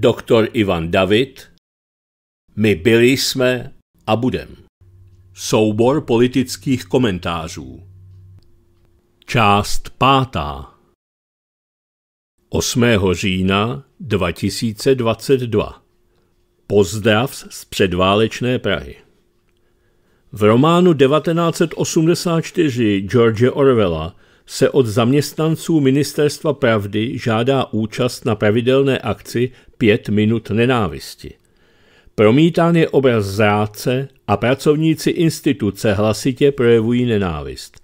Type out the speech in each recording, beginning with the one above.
doktor Ivan David, My byli jsme a budem. Soubor politických komentářů. Část pátá. 8. října 2022. Pozdrav z předválečné Prahy. V románu 1984 George Orwella se od zaměstnanců Ministerstva pravdy žádá účast na pravidelné akci pět minut nenávisti. Promítán je obraz zráce a pracovníci instituce hlasitě projevují nenávist.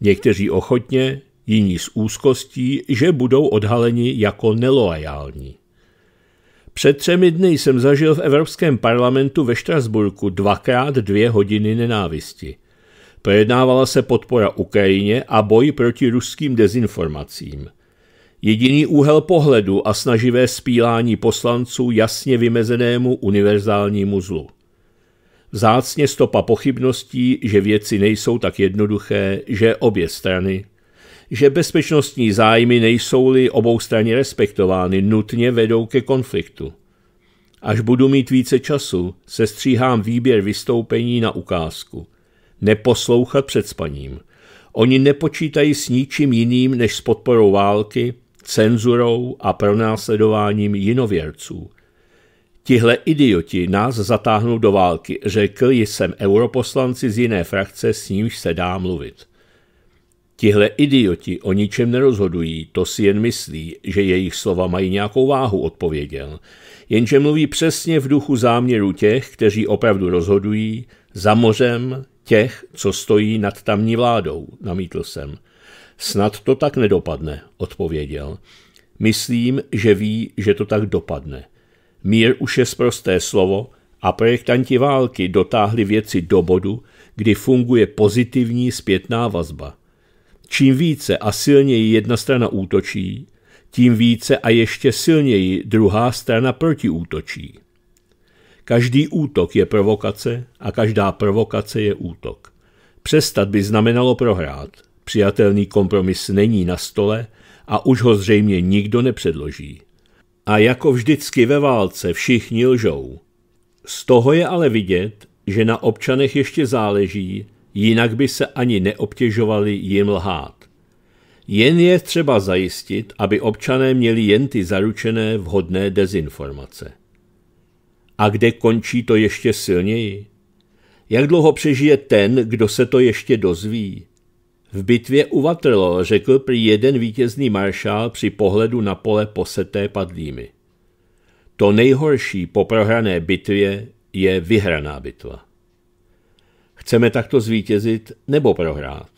Někteří ochotně, jiní s úzkostí, že budou odhaleni jako neloajální. Před třemi dny jsem zažil v Evropském parlamentu ve Štrasburku dvakrát dvě hodiny nenávisti – Projednávala se podpora Ukrajině a boj proti ruským dezinformacím. Jediný úhel pohledu a snaživé spílání poslanců jasně vymezenému univerzálnímu zlu. Zácně stopa pochybností, že věci nejsou tak jednoduché, že obě strany, že bezpečnostní zájmy nejsou-li obou straně respektovány, nutně vedou ke konfliktu. Až budu mít více času, sestříhám výběr vystoupení na ukázku neposlouchat před spaním. Oni nepočítají s ničím jiným než s podporou války, cenzurou a pronásledováním jinověrců. Tihle idioti nás zatáhnou do války, řekl jsem europoslanci z jiné frakce, s nímž se dá mluvit. Tihle idioti o ničem nerozhodují, to si jen myslí, že jejich slova mají nějakou váhu, odpověděl jenže mluví přesně v duchu záměru těch, kteří opravdu rozhodují, za mořem těch, co stojí nad tamní vládou, namítl jsem. Snad to tak nedopadne, odpověděl. Myslím, že ví, že to tak dopadne. Mír už je zprosté slovo a projektanti války dotáhli věci do bodu, kdy funguje pozitivní zpětná vazba. Čím více a silněji jedna strana útočí, tím více a ještě silněji druhá strana protiútočí. Každý útok je provokace a každá provokace je útok. Přestat by znamenalo prohrát. Přijatelný kompromis není na stole a už ho zřejmě nikdo nepředloží. A jako vždycky ve válce všichni lžou. Z toho je ale vidět, že na občanech ještě záleží, jinak by se ani neobtěžovali jim lhát. Jen je třeba zajistit, aby občané měli jen ty zaručené vhodné dezinformace. A kde končí to ještě silněji? Jak dlouho přežije ten, kdo se to ještě dozví? V bitvě u Vatrlo řekl prý jeden vítězný maršál při pohledu na pole poseté padlými. To nejhorší po prohrané bitvě je vyhraná bitva. Chceme takto zvítězit nebo prohrát?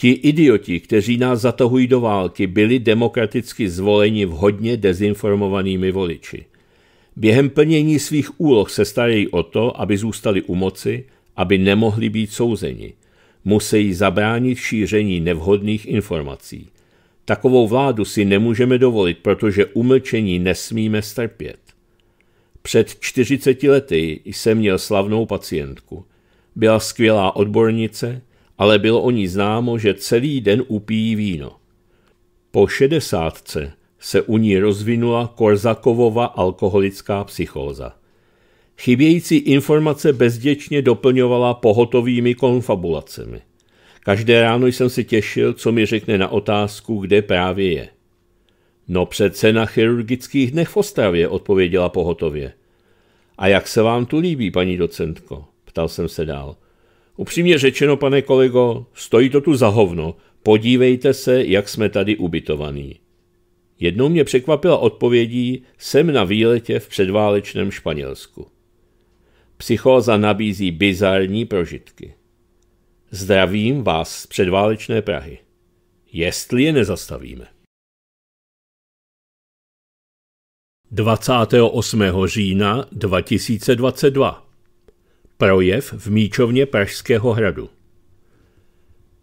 Ti idioti, kteří nás zatahují do války, byli demokraticky zvoleni vhodně dezinformovanými voliči. Během plnění svých úloh se starají o to, aby zůstali u moci, aby nemohli být souzeni. Musí zabránit šíření nevhodných informací. Takovou vládu si nemůžeme dovolit, protože umlčení nesmíme strpět. Před 40 lety jsem měl slavnou pacientku. Byla skvělá odbornice, ale bylo o ní známo, že celý den upíjí víno. Po šedesátce se u ní rozvinula Korzakovova alkoholická psychóza. Chybějící informace bezděčně doplňovala pohotovými konfabulacemi. Každé ráno jsem si těšil, co mi řekne na otázku, kde právě je. No přece na chirurgických dnech v Ostravě, odpověděla pohotově. A jak se vám tu líbí, paní docentko? Ptal jsem se dál. Upřímně řečeno, pane kolego, stojí to tu za hovno. Podívejte se, jak jsme tady ubytovaní. Jednou mě překvapila odpovědí, jsem na výletě v předválečném Španělsku. Psychóza nabízí bizarní prožitky. Zdravím vás z předválečné Prahy. Jestli je nezastavíme. 28. října 2022 Projev v míčovně Pražského hradu.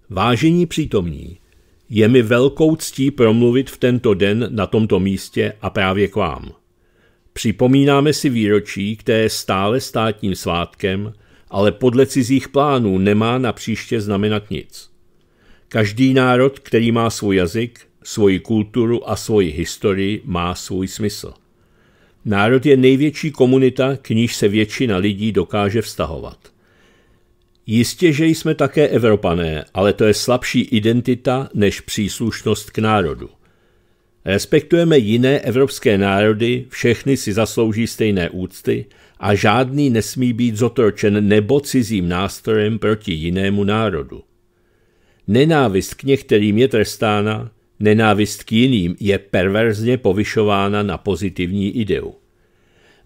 Vážení přítomní, je mi velkou ctí promluvit v tento den na tomto místě a právě k vám. Připomínáme si výročí, které je stále státním svátkem, ale podle cizích plánů nemá na příště znamenat nic. Každý národ, který má svůj jazyk, svoji kulturu a svoji historii, má svůj smysl – Národ je největší komunita, k níž se většina lidí dokáže vztahovat. Jistě, že jsme také Evropané, ale to je slabší identita než příslušnost k národu. Respektujeme jiné evropské národy, všechny si zaslouží stejné úcty a žádný nesmí být zotročen nebo cizím nástrojem proti jinému národu. Nenávist k některým je trestána, Nenávist k jiným je perverzně povyšována na pozitivní ideu.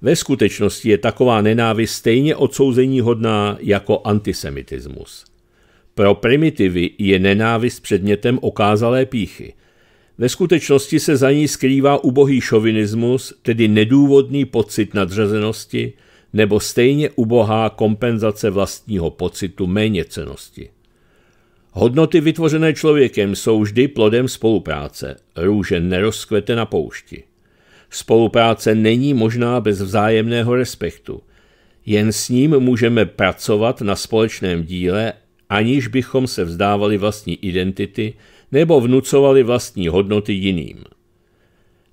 Ve skutečnosti je taková nenávist stejně odsouzení hodná jako antisemitismus. Pro primitivy je nenávist předmětem okázalé píchy. Ve skutečnosti se za ní skrývá ubohý šovinismus, tedy nedůvodný pocit nadřazenosti, nebo stejně ubohá kompenzace vlastního pocitu méněcenosti. Hodnoty vytvořené člověkem jsou vždy plodem spolupráce. Růže nerozkvete na poušti. Spolupráce není možná bez vzájemného respektu. Jen s ním můžeme pracovat na společném díle, aniž bychom se vzdávali vlastní identity nebo vnucovali vlastní hodnoty jiným.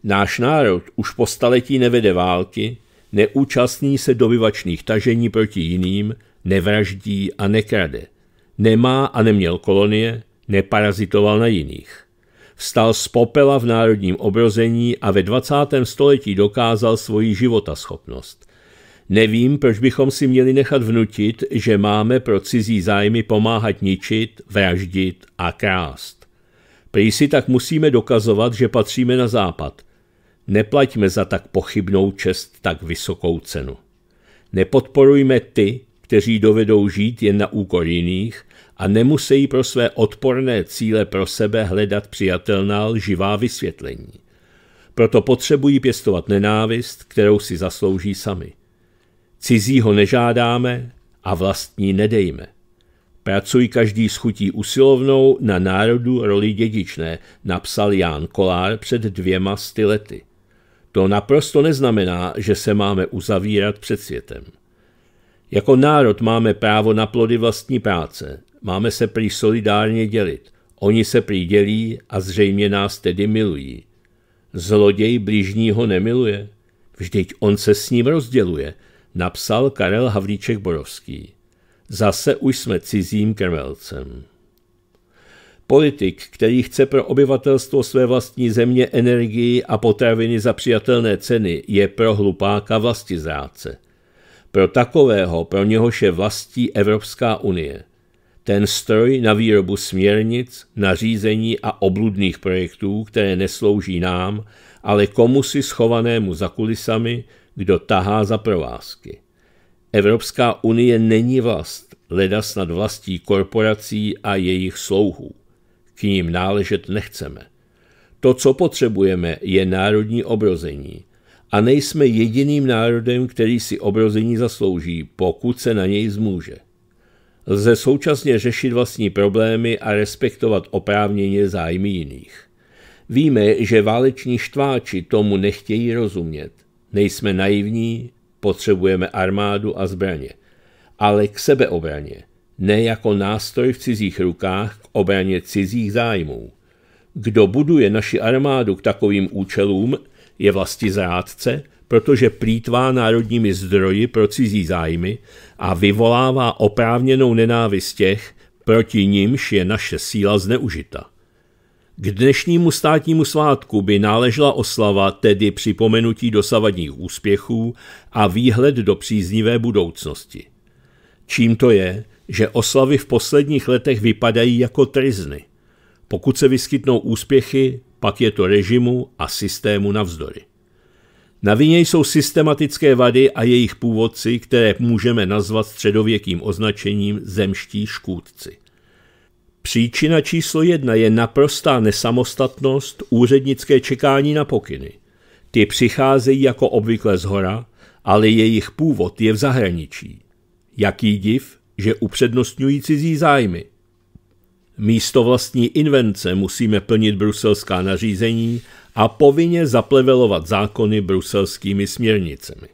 Náš národ už po staletí nevede války, neúčastní se dobyvačných tažení proti jiným, nevraždí a nekrade – nemá a neměl kolonie, neparazitoval na jiných. Vstal z popela v národním obrození a ve 20. století dokázal svoji životaschopnost. Nevím, proč bychom si měli nechat vnutit, že máme pro cizí zájmy pomáhat ničit, vraždit a krást. Prý si tak musíme dokazovat, že patříme na západ. Neplaťme za tak pochybnou čest tak vysokou cenu. Nepodporujme ty, kteří dovedou žít jen na úkor jiných, a nemusí pro své odporné cíle pro sebe hledat přijatelná lživá vysvětlení. Proto potřebují pěstovat nenávist, kterou si zaslouží sami. Cizího nežádáme a vlastní nedejme. Pracuj každý s chutí usilovnou na národu roli dědičné, napsal Ján Kolár před dvěma stylety. lety. To naprosto neznamená, že se máme uzavírat před světem. Jako národ máme právo na plody vlastní práce, Máme se prý solidárně dělit. Oni se prý dělí a zřejmě nás tedy milují. Zloděj blížního nemiluje. Vždyť on se s ním rozděluje, napsal Karel Havlíček Borovský. Zase už jsme cizím krmelcem. Politik, který chce pro obyvatelstvo své vlastní země energii a potraviny za přijatelné ceny, je pro hlupáka vlasti zráce. Pro takového, pro něhož je vlastí Evropská unie ten stroj na výrobu směrnic, nařízení a obludných projektů, které neslouží nám, ale komu si schovanému za kulisami, kdo tahá za provázky. Evropská unie není vlast, leda snad vlastí korporací a jejich slouhů. K ním náležet nechceme. To, co potřebujeme, je národní obrození. A nejsme jediným národem, který si obrození zaslouží, pokud se na něj zmůže lze současně řešit vlastní problémy a respektovat oprávněně zájmy jiných. Víme, že váleční štváči tomu nechtějí rozumět. Nejsme naivní, potřebujeme armádu a zbraně. Ale k sebeobraně, ne jako nástroj v cizích rukách k obraně cizích zájmů. Kdo buduje naši armádu k takovým účelům, je vlasti zrádce, protože plítvá národními zdroji pro cizí zájmy a vyvolává oprávněnou nenávist těch, proti nimž je naše síla zneužita. K dnešnímu státnímu svátku by náležela oslava tedy připomenutí dosavadních úspěchů a výhled do příznivé budoucnosti. Čím to je, že oslavy v posledních letech vypadají jako trizny. Pokud se vyskytnou úspěchy, pak je to režimu a systému navzdory. Na vině jsou systematické vady a jejich původci, které můžeme nazvat středověkým označením zemští škůdci. Příčina číslo jedna je naprostá nesamostatnost, úřednické čekání na pokyny. Ty přicházejí jako obvykle z hora, ale jejich původ je v zahraničí. Jaký div, že upřednostňují cizí zájmy – Místo vlastní invence musíme plnit bruselská nařízení a povinně zaplevelovat zákony bruselskými směrnicemi.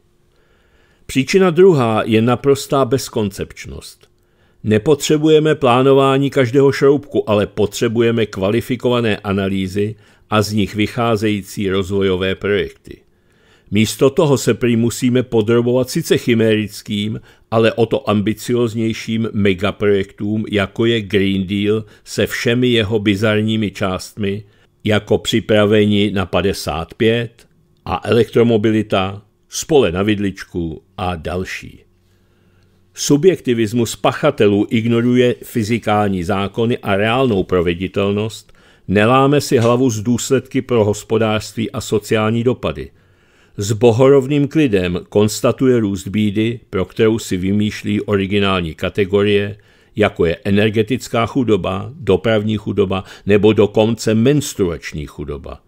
Příčina druhá je naprostá bezkoncepčnost. Nepotřebujeme plánování každého šroubku, ale potřebujeme kvalifikované analýzy a z nich vycházející rozvojové projekty. Místo toho se prý musíme podrobovat sice chimérickým, ale o to ambicioznějším megaprojektům, jako je Green Deal se všemi jeho bizarními částmi, jako připravení na 55 a elektromobilita, spole na vidličku a další. Subjektivismus pachatelů ignoruje fyzikální zákony a reálnou proveditelnost, neláme si hlavu z důsledky pro hospodářství a sociální dopady – s bohorovným klidem konstatuje růst bídy, pro kterou si vymýšlí originální kategorie, jako je energetická chudoba, dopravní chudoba nebo dokonce menstruační chudoba.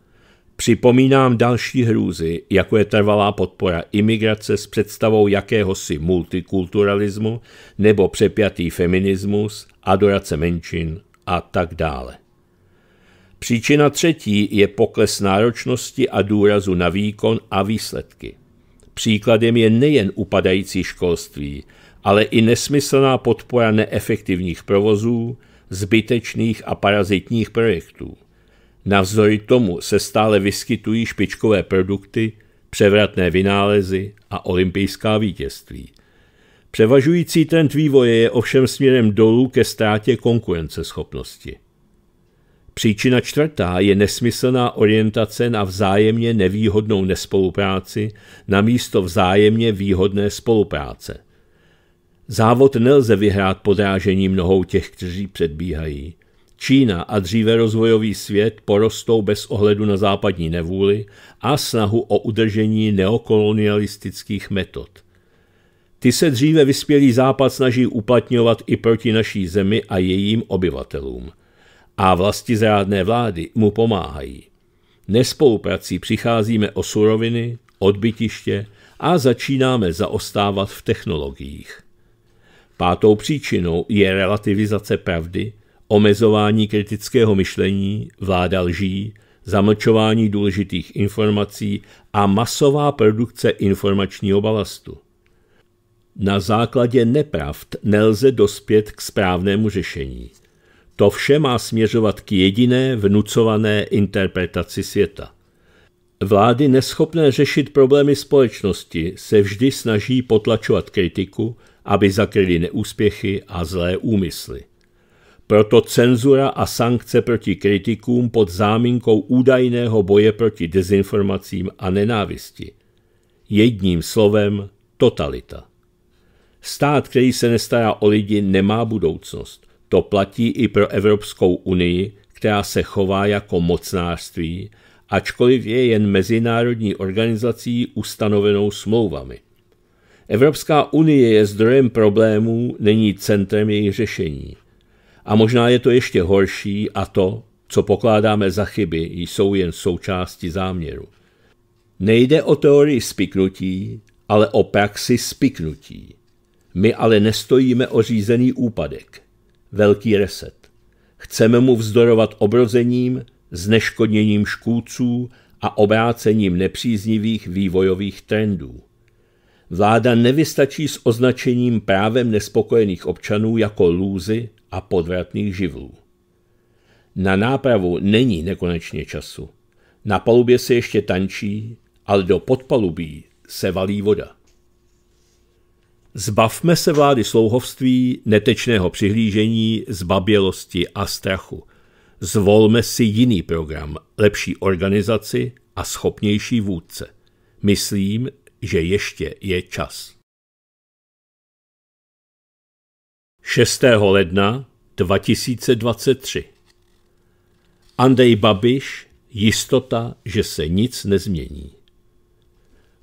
Připomínám další hrůzy, jako je trvalá podpora imigrace s představou jakéhosi multikulturalismu nebo přepjatý feminismus, adorace menšin a tak dále. Příčina třetí je pokles náročnosti a důrazu na výkon a výsledky. Příkladem je nejen upadající školství, ale i nesmyslná podpora neefektivních provozů, zbytečných a parazitních projektů. Navzdory tomu se stále vyskytují špičkové produkty, převratné vynálezy a olympijská vítězství. Převažující trend vývoje je ovšem směrem dolů ke ztrátě konkurenceschopnosti. Příčina čtvrtá je nesmyslná orientace na vzájemně nevýhodnou nespolupráci na místo vzájemně výhodné spolupráce. Závod nelze vyhrát podrážením mnohou těch, kteří předbíhají. Čína a dříve rozvojový svět porostou bez ohledu na západní nevůli a snahu o udržení neokolonialistických metod. Ty se dříve vyspělý západ snaží uplatňovat i proti naší zemi a jejím obyvatelům – a zrádné vlády mu pomáhají. Nespoluprací přicházíme o suroviny, odbytiště a začínáme zaostávat v technologiích. Pátou příčinou je relativizace pravdy, omezování kritického myšlení, vláda lží, zamlčování důležitých informací a masová produkce informačního balastu. Na základě nepravd nelze dospět k správnému řešení – to vše má směřovat k jediné vnucované interpretaci světa. Vlády neschopné řešit problémy společnosti se vždy snaží potlačovat kritiku, aby zakryly neúspěchy a zlé úmysly. Proto cenzura a sankce proti kritikům pod záminkou údajného boje proti dezinformacím a nenávisti. Jedním slovem totalita. Stát, který se nestará o lidi, nemá budoucnost. To platí i pro Evropskou unii, která se chová jako mocnářství, ačkoliv je jen mezinárodní organizací ustanovenou smlouvami. Evropská unie je zdrojem problémů, není centrem jejich řešení. A možná je to ještě horší a to, co pokládáme za chyby, jsou jen součásti záměru. Nejde o teorii spiknutí, ale o praxi spiknutí. My ale nestojíme o řízený úpadek velký reset. Chceme mu vzdorovat obrozením, zneškodněním škůdců a obrácením nepříznivých vývojových trendů. Vláda nevystačí s označením právem nespokojených občanů jako lůzy a podvratných živlů. Na nápravu není nekonečně času. Na palubě se ještě tančí, ale do podpalubí se valí voda. Zbavme se vlády slouhovství, netečného přihlížení, zbabělosti a strachu. Zvolme si jiný program, lepší organizaci a schopnější vůdce. Myslím, že ještě je čas. 6. ledna 2023 Andrej Babiš, jistota, že se nic nezmění.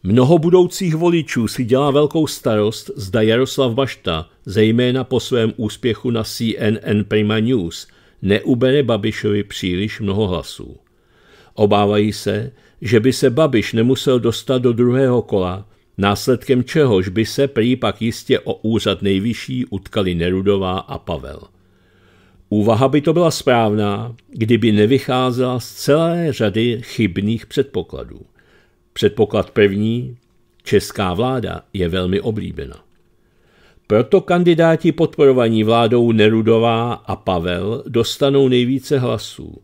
Mnoho budoucích voličů si dělá velkou starost, zda Jaroslav Bašta, zejména po svém úspěchu na CNN Prima News, neubere Babišovi příliš mnoho hlasů. Obávají se, že by se Babiš nemusel dostat do druhého kola, následkem čehož by se prý pak jistě o úřad nejvyšší utkali Nerudová a Pavel. Úvaha by to byla správná, kdyby nevycházela z celé řady chybných předpokladů. Předpoklad první, česká vláda je velmi oblíbena. Proto kandidáti podporovaní vládou Nerudová a Pavel dostanou nejvíce hlasů.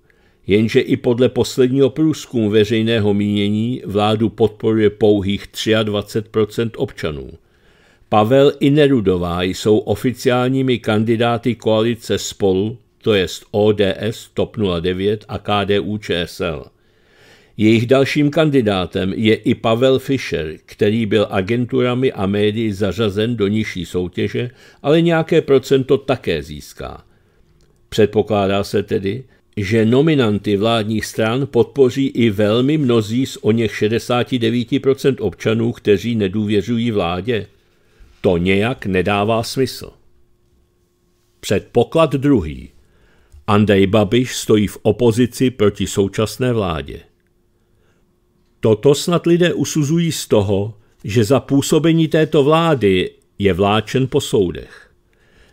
Jenže i podle posledního průzkumu veřejného mínění vládu podporuje pouhých 23 občanů. Pavel i Nerudová jsou oficiálními kandidáty koalice Spolu, to jest ODS, TOP 09 a KDU ČSL. Jejich dalším kandidátem je i Pavel Fischer, který byl agenturami a médií zařazen do nižší soutěže, ale nějaké procento také získá. Předpokládá se tedy, že nominanty vládních stran podpoří i velmi mnozí z o něch 69% občanů, kteří nedůvěřují vládě. To nějak nedává smysl. Předpoklad druhý. Andrej Babiš stojí v opozici proti současné vládě. Toto snad lidé usuzují z toho, že za působení této vlády je vláčen po soudech.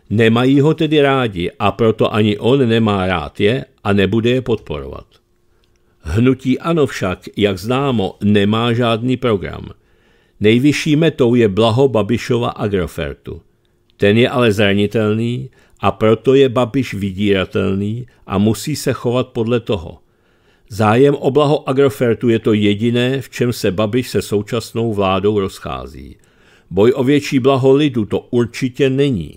Nemají ho tedy rádi a proto ani on nemá rád je a nebude je podporovat. Hnutí ano však, jak známo, nemá žádný program. Nejvyšší metou je blaho Babišova Agrofertu. Ten je ale zranitelný a proto je Babiš vydíratelný a musí se chovat podle toho – Zájem o blaho Agrofertu je to jediné, v čem se Babiš se současnou vládou rozchází. Boj o větší blaho lidu to určitě není.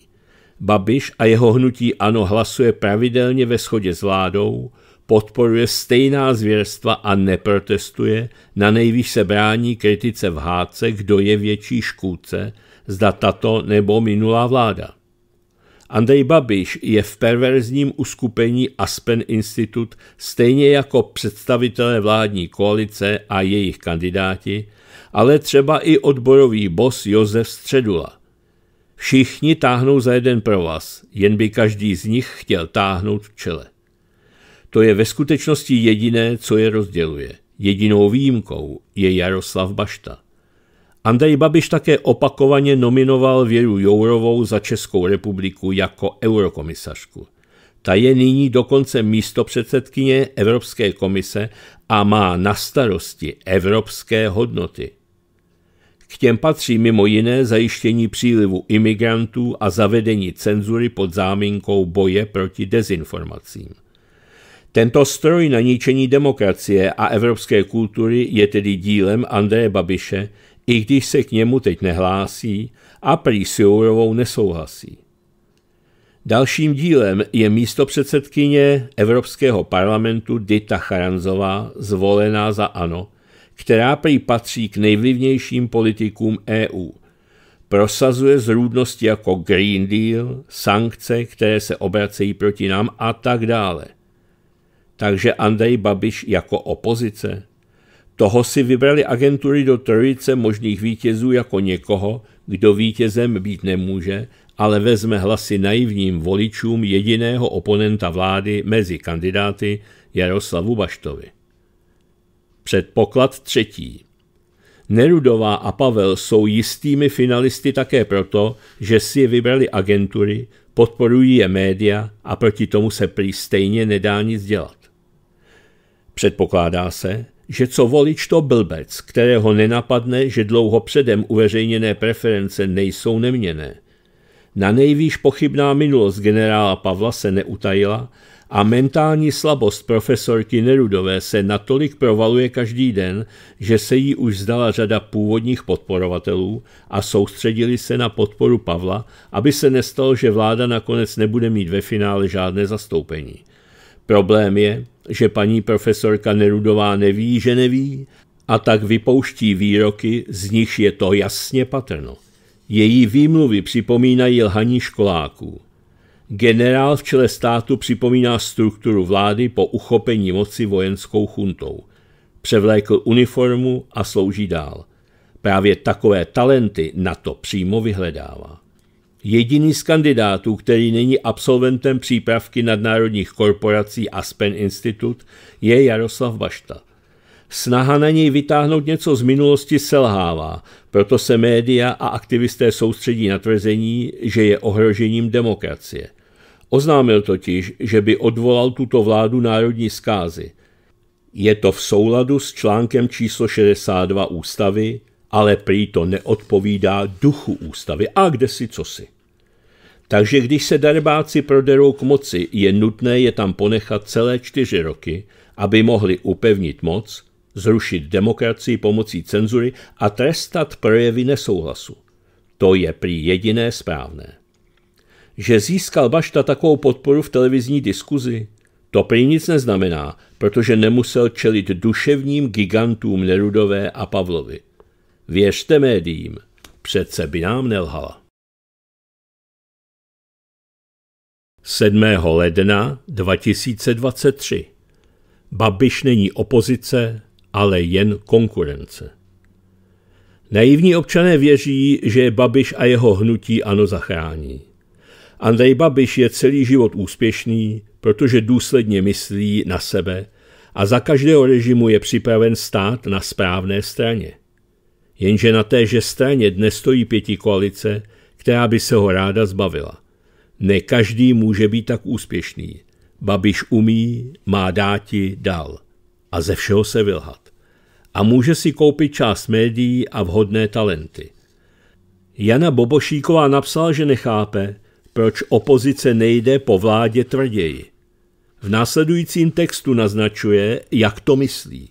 Babiš a jeho hnutí ano hlasuje pravidelně ve shodě s vládou, podporuje stejná zvěrstva a neprotestuje, na nejvíc se brání kritice v hádce, kdo je větší škůdce, zda tato nebo minulá vláda. Andrej Babiš je v perverzním uskupení Aspen Institut stejně jako představitelé vládní koalice a jejich kandidáti, ale třeba i odborový bos Josef Středula. Všichni táhnou za jeden provaz, jen by každý z nich chtěl táhnout v čele. To je ve skutečnosti jediné, co je rozděluje. Jedinou výjimkou je Jaroslav Bašta. Andrej Babiš také opakovaně nominoval Věru Jourovou za Českou republiku jako eurokomisařku. Ta je nyní dokonce místopředsedkyně Evropské komise a má na starosti evropské hodnoty. K těm patří mimo jiné zajištění přílivu imigrantů a zavedení cenzury pod záminkou boje proti dezinformacím. Tento stroj na ničení demokracie a evropské kultury je tedy dílem Andreje Babiše, i když se k němu teď nehlásí a prý s Jourovou nesouhlasí. Dalším dílem je místo předsedkyně Evropského parlamentu Dita Charanzová, zvolená za ANO, která prý patří k nejvlivnějším politikům EU. Prosazuje zrůdnosti jako Green Deal, sankce, které se obracejí proti nám a tak dále. Takže Andrej Babiš jako opozice? Toho si vybrali agentury do trojice možných vítězů jako někoho, kdo vítězem být nemůže, ale vezme hlasy naivním voličům jediného oponenta vlády mezi kandidáty Jaroslavu Baštovi. Předpoklad třetí. Nerudová a Pavel jsou jistými finalisty také proto, že si je vybrali agentury, podporují je média a proti tomu se prý stejně nedá nic dělat. Předpokládá se, že co volič to blbec, kterého nenapadne, že dlouho předem uveřejněné preference nejsou neměné. Na nejvýš pochybná minulost generála Pavla se neutajila a mentální slabost profesorky Nerudové se natolik provaluje každý den, že se jí už zdala řada původních podporovatelů a soustředili se na podporu Pavla, aby se nestalo, že vláda nakonec nebude mít ve finále žádné zastoupení. Problém je, že paní profesorka Nerudová neví, že neví a tak vypouští výroky, z nich je to jasně patrno. Její výmluvy připomínají lhaní školáků. Generál v čele státu připomíná strukturu vlády po uchopení moci vojenskou chuntou. Převlékl uniformu a slouží dál. Právě takové talenty na to přímo vyhledává. Jediný z kandidátů, který není absolventem přípravky nadnárodních korporací Aspen Institute, je Jaroslav Bašta. Snaha na něj vytáhnout něco z minulosti selhává, proto se média a aktivisté soustředí na tvrzení, že je ohrožením demokracie. Oznámil totiž, že by odvolal tuto vládu národní zkázy. Je to v souladu s článkem číslo 62 ústavy, ale prý to neodpovídá duchu ústavy a kde si cosi. Takže když se darbáci proderou k moci, je nutné je tam ponechat celé čtyři roky, aby mohli upevnit moc, zrušit demokracii pomocí cenzury a trestat projevy nesouhlasu. To je prý jediné správné. Že získal Bašta takovou podporu v televizní diskuzi, to prý nic neznamená, protože nemusel čelit duševním gigantům Nerudové a Pavlovi. Věřte médiím, přece by nám nelhala. 7. ledna 2023 Babiš není opozice, ale jen konkurence. Naivní občané věří, že Babiš a jeho hnutí ano zachrání. Andrej Babiš je celý život úspěšný, protože důsledně myslí na sebe a za každého režimu je připraven stát na správné straně. Jenže na téže straně dnes stojí pěti koalice, která by se ho ráda zbavila. Ne každý může být tak úspěšný. Babiš umí, má dáti dal A ze všeho se vylhat. A může si koupit část médií a vhodné talenty. Jana Bobošíková napsala, že nechápe, proč opozice nejde po vládě tvrději. V následujícím textu naznačuje, jak to myslí.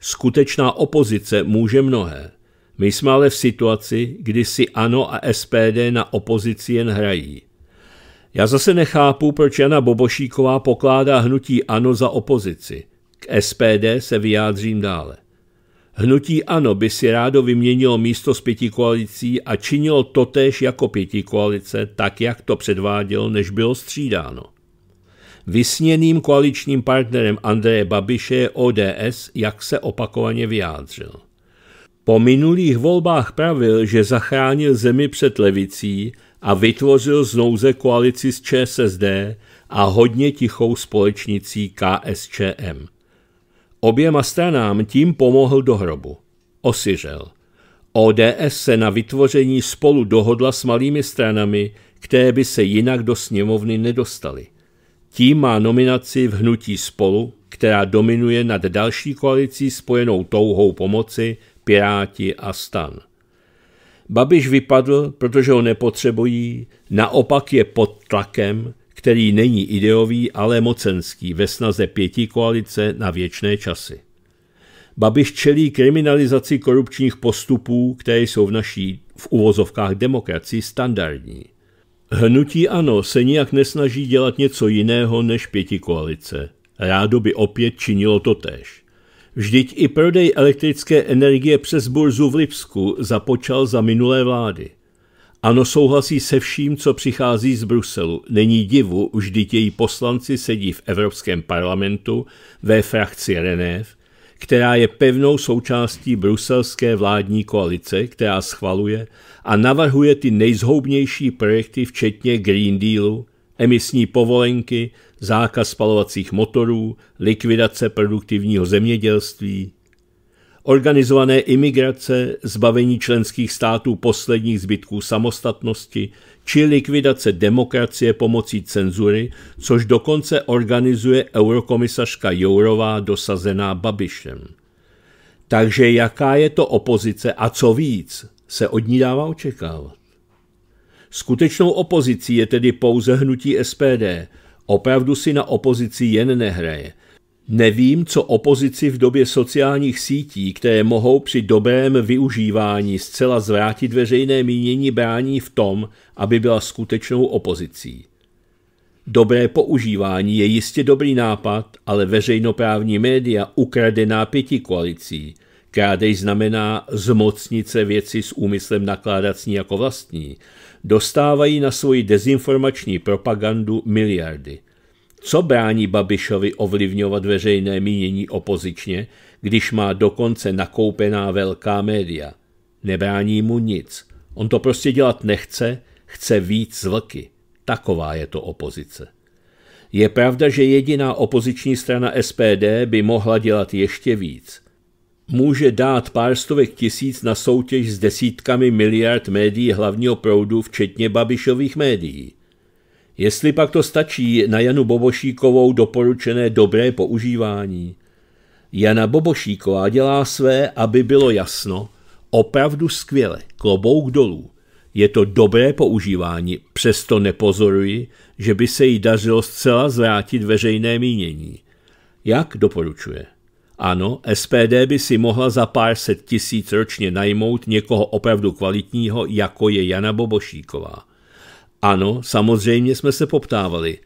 Skutečná opozice může mnohé. My jsme ale v situaci, kdy si ANO a SPD na opozici jen hrají. Já zase nechápu, proč Jana Bobošíková pokládá hnutí ANO za opozici. K SPD se vyjádřím dále. Hnutí ANO by si rádo vyměnilo místo s pětikoalicí a činilo totéž jako pětikoalice, tak jak to předvádělo, než bylo střídáno. Vysněným koaličním partnerem Andreje Babiše je ODS, jak se opakovaně vyjádřil. Po minulých volbách pravil, že zachránil zemi před levicí a vytvořil z nouze koalici s ČSSD a hodně tichou společnicí KSČM. Oběma stranám tím pomohl do hrobu. Osiřel. ODS se na vytvoření spolu dohodla s malými stranami, které by se jinak do sněmovny nedostaly. Tím má nominaci v hnutí spolu, která dominuje nad další koalicí spojenou touhou pomoci – Piráti a stan. Babiš vypadl, protože ho nepotřebují, naopak je pod tlakem, který není ideový, ale mocenský ve snaze pěti koalice na věčné časy. Babiš čelí kriminalizaci korupčních postupů, které jsou v naší v uvozovkách demokracii standardní. Hnutí ano se nijak nesnaží dělat něco jiného než pěti koalice. Rádo by opět činilo totéž. Vždyť i prodej elektrické energie přes burzu v Lipsku započal za minulé vlády. Ano, souhlasí se vším, co přichází z Bruselu. Není divu, vždyť její poslanci sedí v Evropském parlamentu ve frakci Renév, která je pevnou součástí bruselské vládní koalice, která schvaluje a navrhuje ty nejzhoubnější projekty, včetně Green Dealu, emisní povolenky, zákaz spalovacích motorů, likvidace produktivního zemědělství, organizované imigrace, zbavení členských států posledních zbytků samostatnosti či likvidace demokracie pomocí cenzury, což dokonce organizuje eurokomisařka Jourová dosazená Babišem. Takže jaká je to opozice a co víc se od ní dává očekávat? Skutečnou opozicí je tedy pouze hnutí SPD, Opravdu si na opozici jen nehraje. Nevím, co opozici v době sociálních sítí, které mohou při dobrém využívání zcela zvrátit veřejné mínění, brání v tom, aby byla skutečnou opozicí. Dobré používání je jistě dobrý nápad, ale veřejnoprávní média ukradená pěti koalicí. Krádej znamená zmocnit se věci s úmyslem nakládat s ní jako vlastní dostávají na svoji dezinformační propagandu miliardy. Co brání Babišovi ovlivňovat veřejné mínění opozičně, když má dokonce nakoupená velká média? Nebrání mu nic. On to prostě dělat nechce, chce víc zvlky. Taková je to opozice. Je pravda, že jediná opoziční strana SPD by mohla dělat ještě víc může dát pár stovek tisíc na soutěž s desítkami miliard médií hlavního proudu, včetně babišových médií. Jestli pak to stačí na Janu Bobošíkovou doporučené dobré používání. Jana Bobošíková dělá své, aby bylo jasno, opravdu skvěle, klobouk dolů. Je to dobré používání, přesto nepozoruji, že by se jí dařilo zcela zvrátit veřejné mínění. Jak doporučuje? Ano, SPD by si mohla za pár set tisíc ročně najmout někoho opravdu kvalitního, jako je Jana Bobošíková. Ano, samozřejmě jsme se poptávali.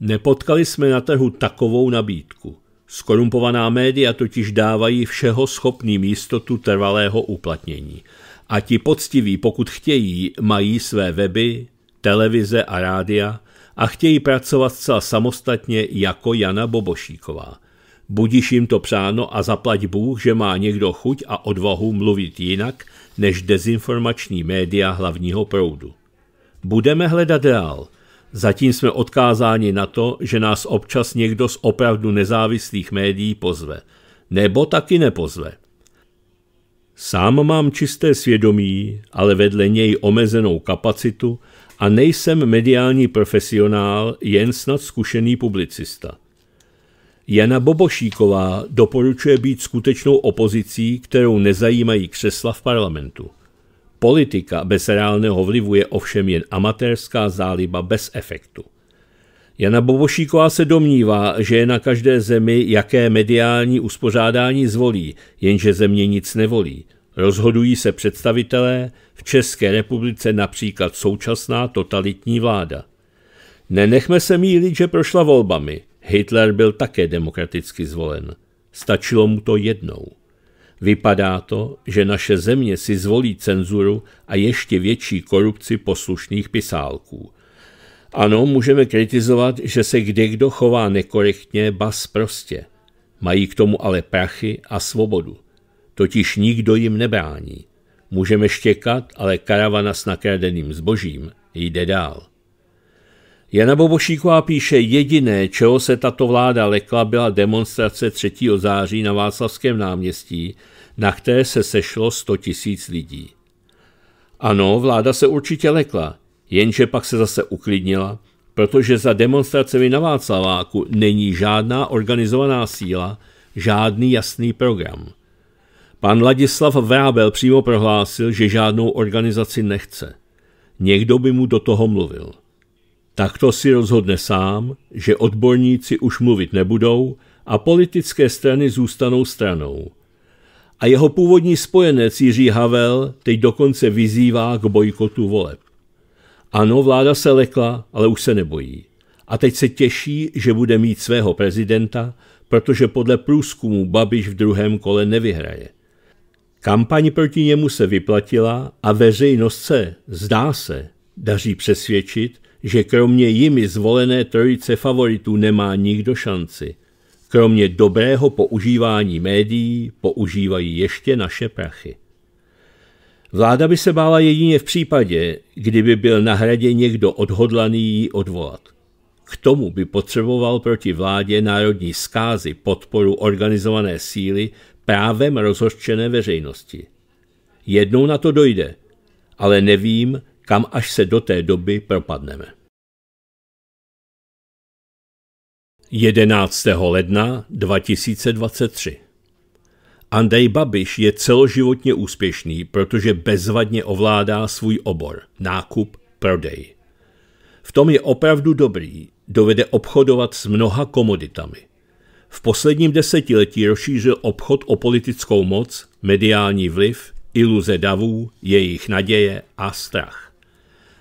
Nepotkali jsme na trhu takovou nabídku. Skorumpovaná média totiž dávají všeho schopným jistotu trvalého uplatnění. A ti poctiví, pokud chtějí, mají své weby, televize a rádia a chtějí pracovat zcela samostatně jako Jana Bobošíková budiš jim to přáno a zaplať Bůh, že má někdo chuť a odvahu mluvit jinak než dezinformační média hlavního proudu. Budeme hledat dál. Zatím jsme odkázáni na to, že nás občas někdo z opravdu nezávislých médií pozve. Nebo taky nepozve. Sám mám čisté svědomí, ale vedle něj omezenou kapacitu a nejsem mediální profesionál, jen snad zkušený publicista – Jana Bobošíková doporučuje být skutečnou opozicí, kterou nezajímají křesla v parlamentu. Politika bez reálného vlivu je ovšem jen amatérská záliba bez efektu. Jana Bobošíková se domnívá, že je na každé zemi, jaké mediální uspořádání zvolí, jenže země nic nevolí. Rozhodují se představitelé, v České republice například současná totalitní vláda. Nenechme se mílit, že prošla volbami – Hitler byl také demokraticky zvolen. Stačilo mu to jednou. Vypadá to, že naše země si zvolí cenzuru a ještě větší korupci poslušných pisálků. Ano, můžeme kritizovat, že se kdekdo chová nekorektně, bas prostě. Mají k tomu ale prachy a svobodu. Totiž nikdo jim nebrání. Můžeme štěkat, ale karavana s nakradeným zbožím jde dál. Jana Bobošíková píše, jediné, čeho se tato vláda lekla, byla demonstrace 3. září na Václavském náměstí, na které se sešlo 100 tisíc lidí. Ano, vláda se určitě lekla, jenže pak se zase uklidnila, protože za demonstracemi na Václaváku není žádná organizovaná síla, žádný jasný program. Pan Ladislav Vrábel přímo prohlásil, že žádnou organizaci nechce. Někdo by mu do toho mluvil. Takto si rozhodne sám, že odborníci už mluvit nebudou a politické strany zůstanou stranou. A jeho původní spojenec Jiří Havel teď dokonce vyzývá k bojkotu voleb. Ano, vláda se lekla, ale už se nebojí. A teď se těší, že bude mít svého prezidenta, protože podle průzkumu Babiš v druhém kole nevyhraje. Kampaň proti němu se vyplatila a veřejnost se, zdá se, daří přesvědčit, že kromě jimi zvolené trojice favoritů nemá nikdo šanci. Kromě dobrého používání médií používají ještě naše prachy. Vláda by se bála jedině v případě, kdyby byl na hradě někdo odhodlaný ji odvolat. K tomu by potřeboval proti vládě národní zkázy podporu organizované síly právem rozhořčené veřejnosti. Jednou na to dojde, ale nevím, kam až se do té doby propadneme. 11. ledna 2023 Andrej Babiš je celoživotně úspěšný, protože bezvadně ovládá svůj obor – nákup, prodej. V tom je opravdu dobrý, dovede obchodovat s mnoha komoditami. V posledním desetiletí rozšířil obchod o politickou moc, mediální vliv, iluze davů, jejich naděje a strach.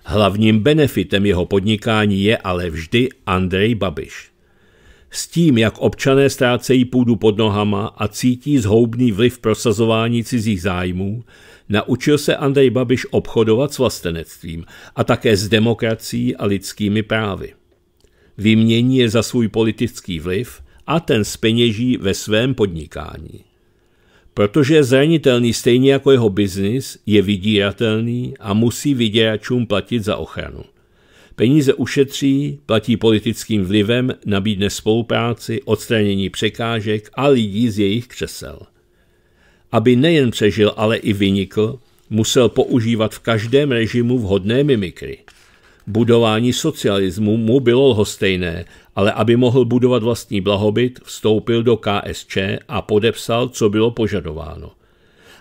Hlavním benefitem jeho podnikání je ale vždy Andrej Babiš – s tím, jak občané ztrácejí půdu pod nohama a cítí zhoubný vliv prosazování cizích zájmů, naučil se Andrej Babiš obchodovat s vlastenectvím a také s demokracií a lidskými právy. Vymění je za svůj politický vliv a ten speněží ve svém podnikání. Protože je zranitelný stejně jako jeho biznis, je vydíratelný a musí vyděračům platit za ochranu. Peníze ušetří, platí politickým vlivem, nabídne spolupráci, odstranění překážek a lidí z jejich křesel. Aby nejen přežil, ale i vynikl, musel používat v každém režimu vhodné mimikry. Budování socialismu mu bylo lhostejné, ale aby mohl budovat vlastní blahobyt, vstoupil do KSČ a podepsal, co bylo požadováno –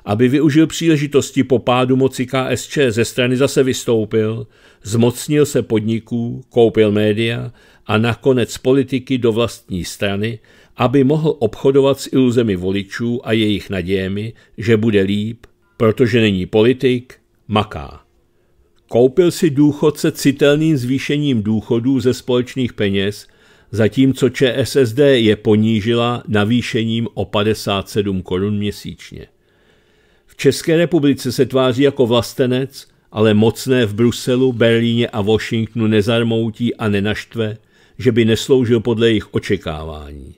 aby využil příležitosti po pádu moci KSČ ze strany zase vystoupil, zmocnil se podniků, koupil média a nakonec politiky do vlastní strany, aby mohl obchodovat s iluzemi voličů a jejich nadějemi, že bude líp, protože není politik, maká. Koupil si důchodce citelným zvýšením důchodů ze společných peněz, zatímco ČSSD je ponížila navýšením o 57 korun měsíčně. České republice se tváří jako vlastenec, ale mocné v Bruselu, Berlíně a Washingtonu nezarmoutí a nenaštve, že by nesloužil podle jejich očekávání.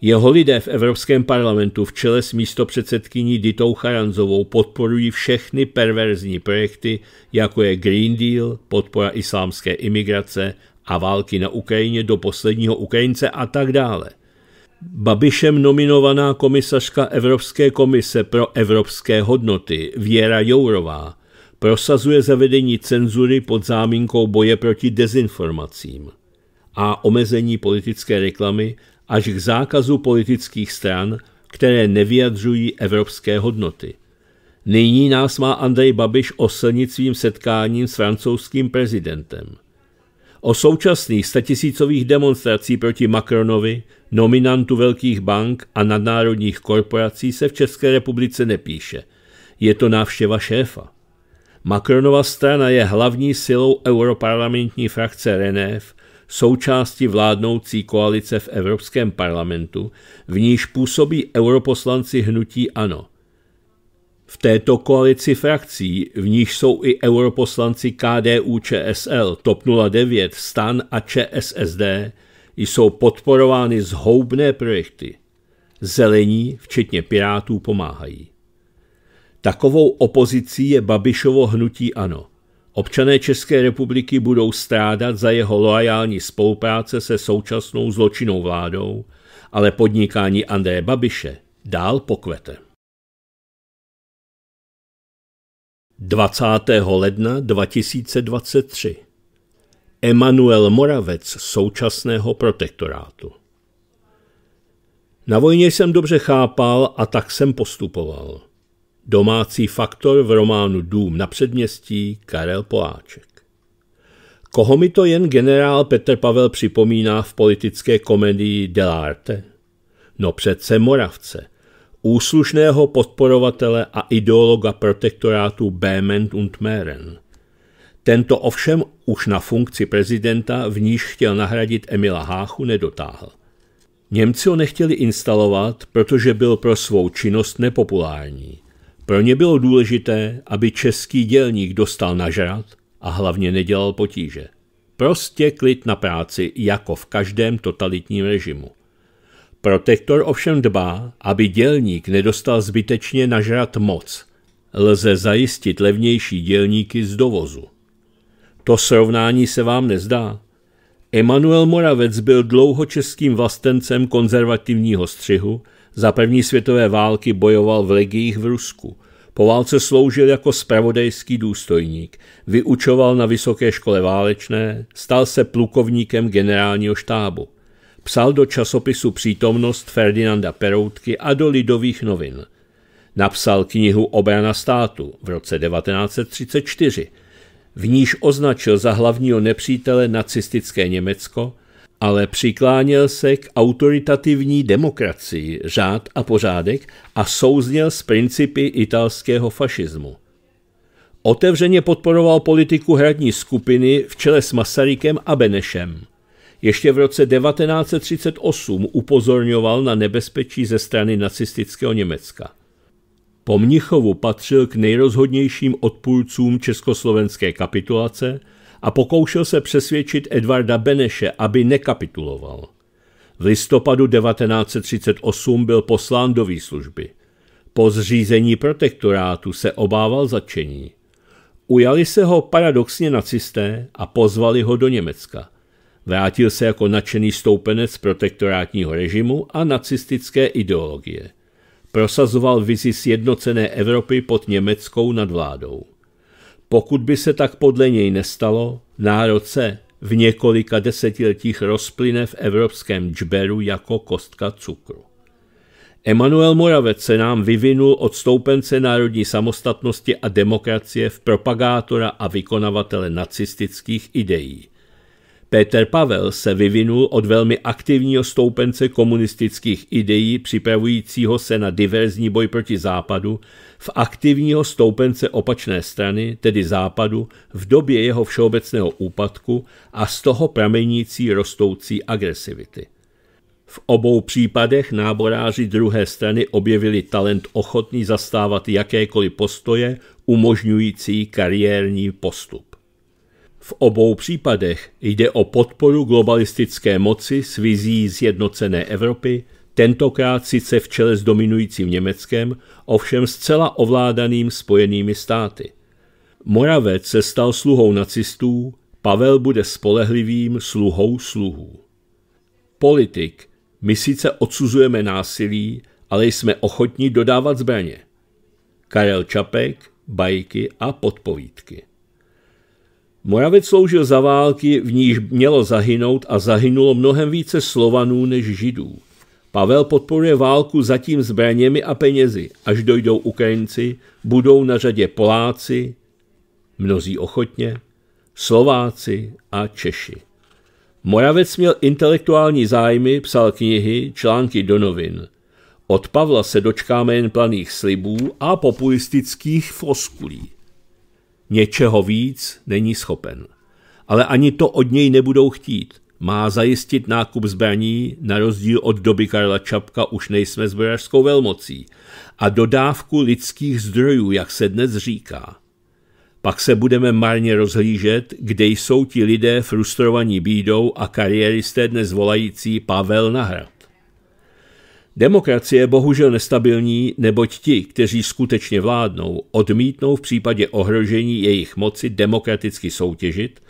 Jeho lidé v Evropském parlamentu v čele s místopředsedkyní Ditou Charanzovou podporují všechny perverzní projekty, jako je Green Deal, podpora islámské imigrace a války na Ukrajině do posledního Ukrajince a tak dále – Babišem nominovaná komisařka Evropské komise pro evropské hodnoty Věra Jourová prosazuje zavedení cenzury pod zámínkou boje proti dezinformacím a omezení politické reklamy až k zákazu politických stran, které nevyjadřují evropské hodnoty. Nyní nás má Andrej Babiš oslnit svým setkáním s francouzským prezidentem. O současných statisícových demonstrací proti Macronovi, nominantu velkých bank a nadnárodních korporací se v České republice nepíše. Je to návštěva šéfa. Macronova strana je hlavní silou europarlamentní frakce Renév, součástí vládnoucí koalice v Evropském parlamentu, v níž působí europoslanci hnutí ANO – v této koalici frakcí, v níž jsou i europoslanci KDU ČSL, TOP 09, STAN a ČSSD, jsou podporovány zhoubné projekty. Zelení, včetně Pirátů, pomáhají. Takovou opozicí je Babišovo hnutí ANO. Občané České republiky budou strádat za jeho loajální spolupráce se současnou zločinou vládou, ale podnikání Andreje Babiše dál pokvete. 20. ledna 2023 Emanuel Moravec, současného protektorátu. Na vojně jsem dobře chápal a tak jsem postupoval. Domácí faktor v románu Dům na předměstí Karel Poláček. Koho mi to jen generál Petr Pavel připomíná v politické komedii Delarte? No přece Moravce – úslušného podporovatele a ideologa protektorátu Bement und Meren. Tento ovšem už na funkci prezidenta, v níž chtěl nahradit Emila Háchu, nedotáhl. Němci ho nechtěli instalovat, protože byl pro svou činnost nepopulární. Pro ně bylo důležité, aby český dělník dostal nažrat a hlavně nedělal potíže. Prostě klid na práci, jako v každém totalitním režimu. Protektor ovšem dbá, aby dělník nedostal zbytečně nažrat moc. Lze zajistit levnější dělníky z dovozu. To srovnání se vám nezdá? Emanuel Moravec byl dlouho českým vlastencem konzervativního střihu, za první světové války bojoval v legiích v Rusku. Po válce sloužil jako spravodajský důstojník, vyučoval na Vysoké škole válečné, stal se plukovníkem generálního štábu. Psal do časopisu Přítomnost Ferdinanda Peroutky a do Lidových novin. Napsal knihu Obrana státu v roce 1934, v níž označil za hlavního nepřítele nacistické Německo, ale přikláněl se k autoritativní demokracii, řád a pořádek a souzněl s principy italského fašismu. Otevřeně podporoval politiku hradní skupiny v čele s Masarykem a Benešem ještě v roce 1938 upozorňoval na nebezpečí ze strany nacistického Německa. Po Mnichovu patřil k nejrozhodnějším odpůrcům československé kapitulace a pokoušel se přesvědčit Edvarda Beneše, aby nekapituloval. V listopadu 1938 byl poslán do výslužby. Po zřízení protektorátu se obával začení. Ujali se ho paradoxně nacisté a pozvali ho do Německa – Vrátil se jako nadšený stoupenec protektorátního režimu a nacistické ideologie. Prosazoval vizi sjednocené Evropy pod německou nadvládou. Pokud by se tak podle něj nestalo, národ se v několika desetiletích rozplyne v evropském džberu jako kostka cukru. Emanuel Moravec se nám vyvinul od stoupence národní samostatnosti a demokracie v propagátora a vykonavatele nacistických ideí – Peter Pavel se vyvinul od velmi aktivního stoupence komunistických ideí připravujícího se na diverzní boj proti západu v aktivního stoupence opačné strany, tedy západu, v době jeho všeobecného úpadku a z toho pramenící rostoucí agresivity. V obou případech náboráři druhé strany objevili talent ochotný zastávat jakékoliv postoje umožňující kariérní postup. V obou případech jde o podporu globalistické moci s vizí zjednocené Evropy, tentokrát sice v čele s dominujícím Německem, ovšem zcela ovládaným spojenými státy. Moravec se stal sluhou nacistů, Pavel bude spolehlivým sluhou sluhů. Politik, my sice odsuzujeme násilí, ale jsme ochotní dodávat zbraně. Karel Čapek, bajky a podpovídky. Moravec sloužil za války, v níž mělo zahynout a zahynulo mnohem více Slovanů než Židů. Pavel podporuje válku zatím zbraněmi a penězi. Až dojdou Ukrajinci, budou na řadě Poláci, mnozí ochotně, Slováci a Češi. Moravec měl intelektuální zájmy, psal knihy, články do novin. Od Pavla se dočkáme jen planých slibů a populistických foskulí. Něčeho víc není schopen. Ale ani to od něj nebudou chtít. Má zajistit nákup zbraní, na rozdíl od doby Karla Čapka už nejsme zbrojařskou velmocí, a dodávku lidských zdrojů, jak se dnes říká. Pak se budeme marně rozhlížet, kde jsou ti lidé frustrovaní bídou a kariéristé dnes volající Pavel Nahra. Demokracie je bohužel nestabilní, neboť ti, kteří skutečně vládnou, odmítnou v případě ohrožení jejich moci demokraticky soutěžit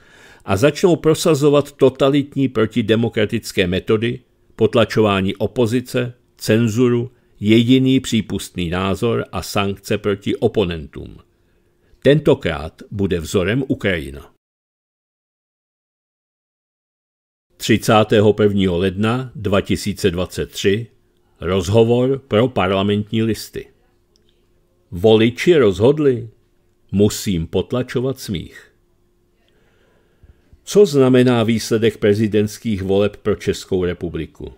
a začnou prosazovat totalitní protidemokratické metody, potlačování opozice, cenzuru, jediný přípustný názor a sankce proti oponentům. Tentokrát bude vzorem Ukrajina. 31. ledna 2023 Rozhovor pro parlamentní listy. Voliči rozhodli. Musím potlačovat smích. Co znamená výsledek prezidentských voleb pro Českou republiku?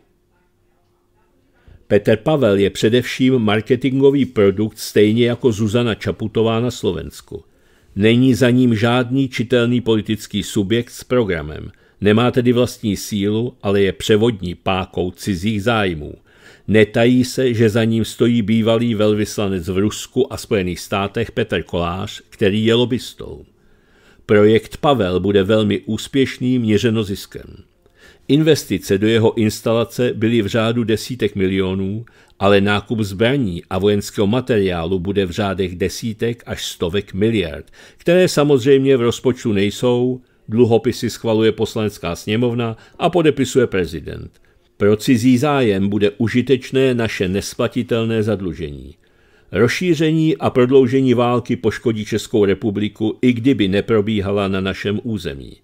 Petr Pavel je především marketingový produkt stejně jako Zuzana Čaputová na Slovensku. Není za ním žádný čitelný politický subjekt s programem, nemá tedy vlastní sílu, ale je převodní pákou cizích zájmů – Netají se, že za ním stojí bývalý velvyslanec v Rusku a Spojených státech Petr Kolář, který je lobbystou. Projekt Pavel bude velmi úspěšný měřeno ziskem. Investice do jeho instalace byly v řádu desítek milionů, ale nákup zbraní a vojenského materiálu bude v řádech desítek až stovek miliard, které samozřejmě v rozpočtu nejsou, dluhopisy schvaluje poslanecká sněmovna a podepisuje prezident – pro cizí zájem bude užitečné naše nesplatitelné zadlužení. Rozšíření a prodloužení války poškodí Českou republiku, i kdyby neprobíhala na našem území.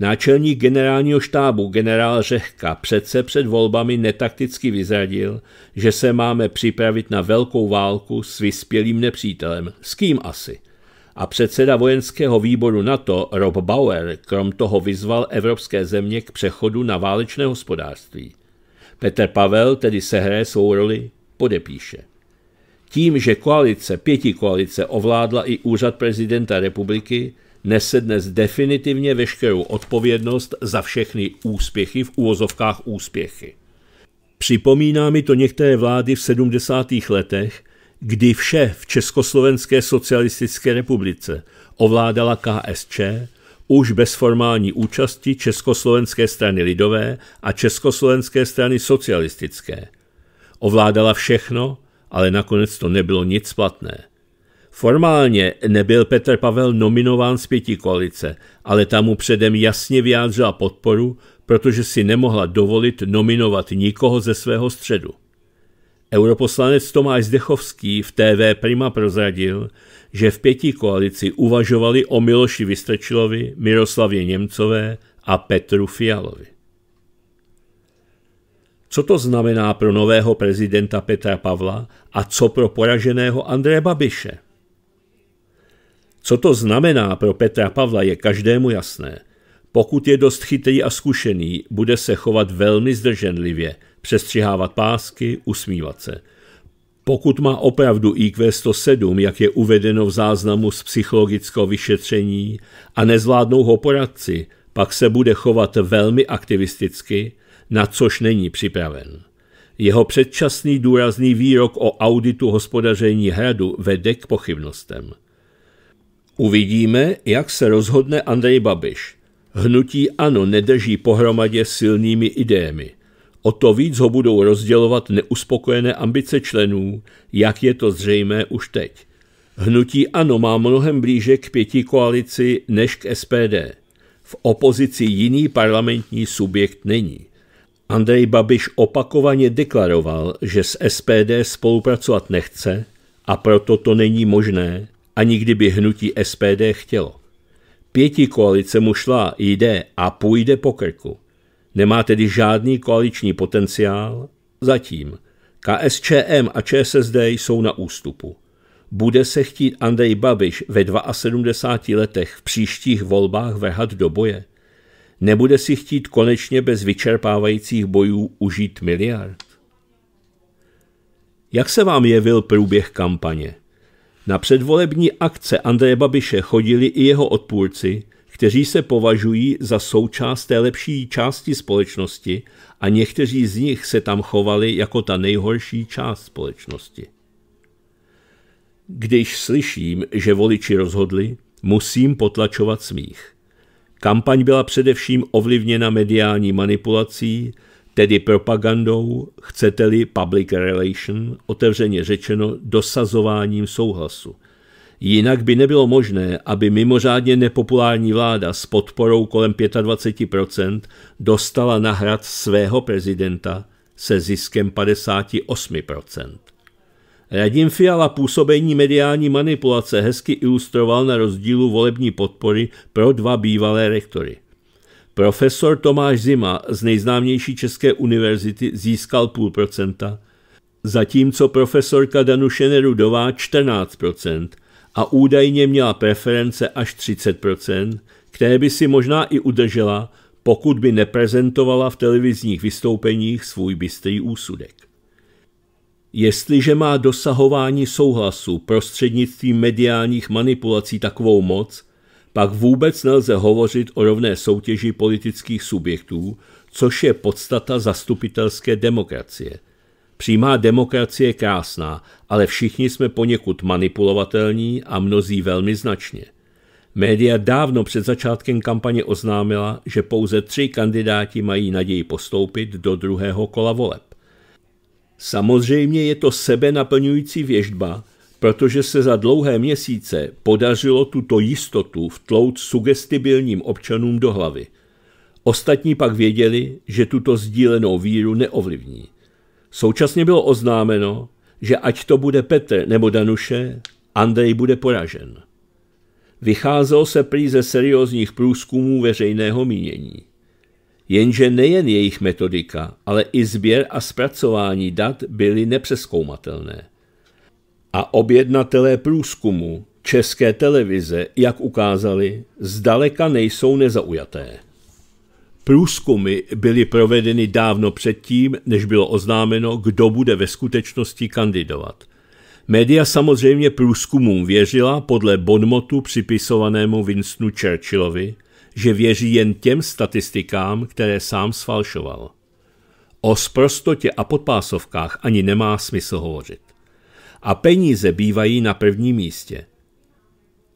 Náčelník generálního štábu generál Řehka přece před volbami netakticky vyzradil, že se máme připravit na velkou válku s vyspělým nepřítelem. S kým asi? A předseda vojenského výboru NATO Rob Bauer krom toho vyzval evropské země k přechodu na válečné hospodářství. Petr Pavel tedy sehraje svou roli, podepíše. Tím, že koalice, pěti koalice ovládla i úřad prezidenta republiky, nese dnes definitivně veškerou odpovědnost za všechny úspěchy v úvozovkách úspěchy. Připomíná mi to některé vlády v 70. letech, kdy vše v Československé socialistické republice ovládala KSČ už bez formální účasti Československé strany lidové a Československé strany socialistické. Ovládala všechno, ale nakonec to nebylo nic platné. Formálně nebyl Petr Pavel nominován z pěti koalice, ale tam mu předem jasně vyjádřila podporu, protože si nemohla dovolit nominovat nikoho ze svého středu. Europoslanec Tomáš Zdechovský v TV Prima prozradil, že v pěti koalici uvažovali o Miloši Vystrčilovi, Miroslavě Němcové a Petru Fialovi. Co to znamená pro nového prezidenta Petra Pavla a co pro poraženého Andreje Babiše? Co to znamená pro Petra Pavla je každému jasné. Pokud je dost chytrý a zkušený, bude se chovat velmi zdrženlivě, přestřihávat pásky, usmívat se – pokud má opravdu IQ 107, jak je uvedeno v záznamu z psychologického vyšetření, a nezvládnou ho poradci, pak se bude chovat velmi aktivisticky, na což není připraven. Jeho předčasný důrazný výrok o auditu hospodaření hradu vede k pochybnostem. Uvidíme, jak se rozhodne Andrej Babiš. Hnutí ano nedrží pohromadě silnými ideemi – O to víc ho budou rozdělovat neuspokojené ambice členů, jak je to zřejmé už teď. Hnutí ANO má mnohem blíže k pěti koalici než k SPD. V opozici jiný parlamentní subjekt není. Andrej Babiš opakovaně deklaroval, že s SPD spolupracovat nechce a proto to není možné, ani kdyby hnutí SPD chtělo. Pěti koalice mu šla, jde a půjde po krku. Nemá tedy žádný koaliční potenciál? Zatím. KSČM a ČSSD jsou na ústupu. Bude se chtít Andrej Babiš ve 72 letech v příštích volbách vehat do boje? Nebude si chtít konečně bez vyčerpávajících bojů užít miliard? Jak se vám jevil průběh kampaně? Na předvolební akce Andreje Babiše chodili i jeho odpůrci, kteří se považují za součást té lepší části společnosti a někteří z nich se tam chovali jako ta nejhorší část společnosti. Když slyším, že voliči rozhodli, musím potlačovat smích. Kampaň byla především ovlivněna mediální manipulací, tedy propagandou, chcete-li public relation, otevřeně řečeno dosazováním souhlasu – Jinak by nebylo možné, aby mimořádně nepopulární vláda s podporou kolem 25 dostala na hrad svého prezidenta se ziskem 58 Radim Fiala působení mediální manipulace hezky ilustroval na rozdílu volební podpory pro dva bývalé rektory. Profesor Tomáš Zima z nejznámější České univerzity získal půl procenta, zatímco profesorka Danuše Nerudová 14 a údajně měla preference až 30%, které by si možná i udržela, pokud by neprezentovala v televizních vystoupeních svůj bystrý úsudek. Jestliže má dosahování souhlasu prostřednictvím mediálních manipulací takovou moc, pak vůbec nelze hovořit o rovné soutěži politických subjektů, což je podstata zastupitelské demokracie – Přímá demokracie je krásná, ale všichni jsme poněkud manipulovatelní a mnozí velmi značně. Média dávno před začátkem kampaně oznámila, že pouze tři kandidáti mají naději postoupit do druhého kola voleb. Samozřejmě je to sebe naplňující věžba, protože se za dlouhé měsíce podařilo tuto jistotu vtlout sugestibilním občanům do hlavy. Ostatní pak věděli, že tuto sdílenou víru neovlivní – Současně bylo oznámeno, že ať to bude Petr nebo Danuše, Andrej bude poražen. Vycházelo se prý ze seriózních průzkumů veřejného mínění. Jenže nejen jejich metodika, ale i sběr a zpracování dat byly nepřeskoumatelné. A objednatelé průzkumu České televize, jak ukázali, zdaleka nejsou nezaujaté. Průzkumy byly provedeny dávno předtím, než bylo oznámeno, kdo bude ve skutečnosti kandidovat. Média samozřejmě průzkumům věřila podle bonmotu připisovanému Winstonu Churchillovi, že věří jen těm statistikám, které sám sfalšoval. O sprostotě a podpásovkách ani nemá smysl hovořit. A peníze bývají na prvním místě.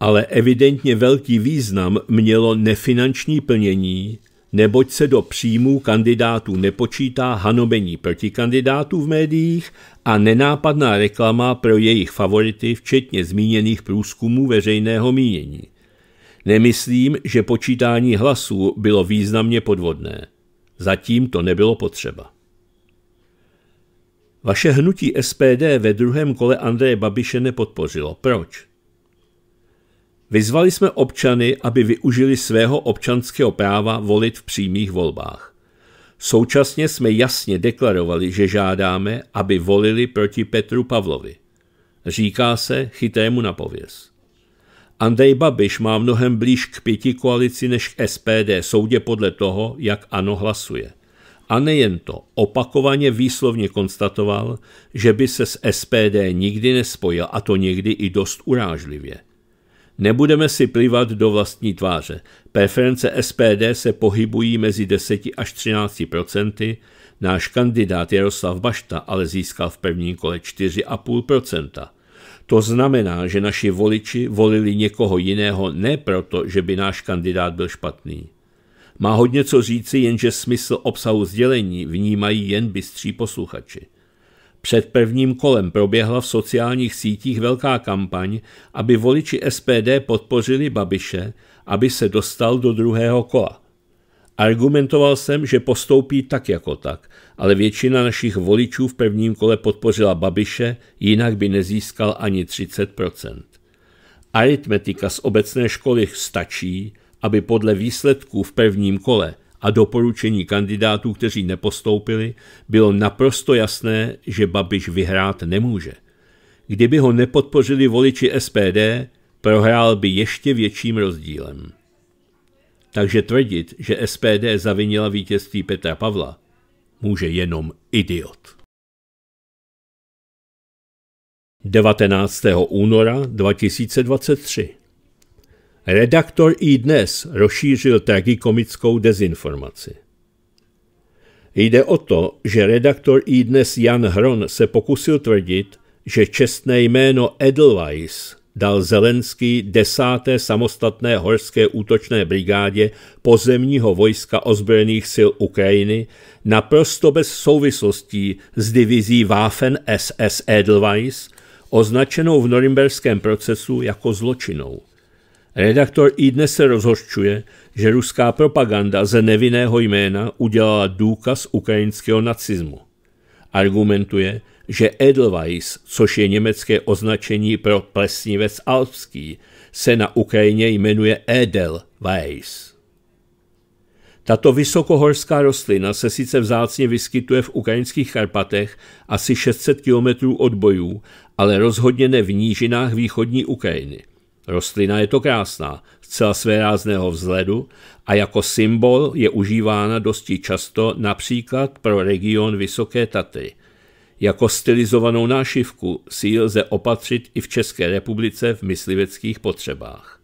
Ale evidentně velký význam mělo nefinanční plnění, neboť se do příjmů kandidátů nepočítá hanobení kandidátů v médiích a nenápadná reklama pro jejich favority, včetně zmíněných průzkumů veřejného mínění. Nemyslím, že počítání hlasů bylo významně podvodné. Zatím to nebylo potřeba. Vaše hnutí SPD ve druhém kole Andreje Babiše nepodpořilo. Proč? Vyzvali jsme občany, aby využili svého občanského práva volit v přímých volbách. Současně jsme jasně deklarovali, že žádáme, aby volili proti Petru Pavlovi. Říká se chytému na pověz. Andrej Babiš má mnohem blíž k pěti koalici než k SPD, soudě podle toho, jak ano hlasuje. A nejen to, opakovaně výslovně konstatoval, že by se s SPD nikdy nespojil a to někdy i dost urážlivě. Nebudeme si plivat do vlastní tváře. Preference SPD se pohybují mezi 10 až 13 procenty, náš kandidát Jaroslav Bašta ale získal v prvním kole 4,5 To znamená, že naši voliči volili někoho jiného ne proto, že by náš kandidát byl špatný. Má hodně co říci, jenže smysl obsahu sdělení vnímají jen bystří posluchači. Před prvním kolem proběhla v sociálních sítích velká kampaň, aby voliči SPD podpořili Babiše, aby se dostal do druhého kola. Argumentoval jsem, že postoupí tak jako tak, ale většina našich voličů v prvním kole podpořila Babiše, jinak by nezískal ani 30 Aritmetika z obecné školy stačí, aby podle výsledků v prvním kole a doporučení kandidátů, kteří nepostoupili, bylo naprosto jasné, že Babiš vyhrát nemůže. Kdyby ho nepodpořili voliči SPD, prohrál by ještě větším rozdílem. Takže tvrdit, že SPD zavinila vítězství Petra Pavla, může jenom idiot. 19. února 2023 Redaktor i dnes rozšířil tragikomickou dezinformaci. Jde o to, že redaktor i dnes Jan Hron se pokusil tvrdit, že čestné jméno Edelweiss dal Zelenský desáté samostatné horské útočné brigádě pozemního vojska ozbrojených sil Ukrajiny naprosto bez souvislostí s divizí Waffen SS Edelweiss, označenou v norimberském procesu jako zločinou. Redaktor i dnes se rozhořčuje, že ruská propaganda ze nevinného jména udělala důkaz ukrajinského nacismu. Argumentuje, že Edelweiss, což je německé označení pro plesnivec alpský, se na Ukrajině jmenuje Edelweiss. Tato vysokohorská rostlina se sice vzácně vyskytuje v ukrajinských Karpatech asi 600 km od bojů, ale rozhodně ne v nížinách východní Ukrajiny – Rostlina je to krásná, zcela svérázného vzhledu a jako symbol je užívána dosti často například pro region Vysoké Tatry. Jako stylizovanou nášivku si ji lze opatřit i v České republice v mysliveckých potřebách.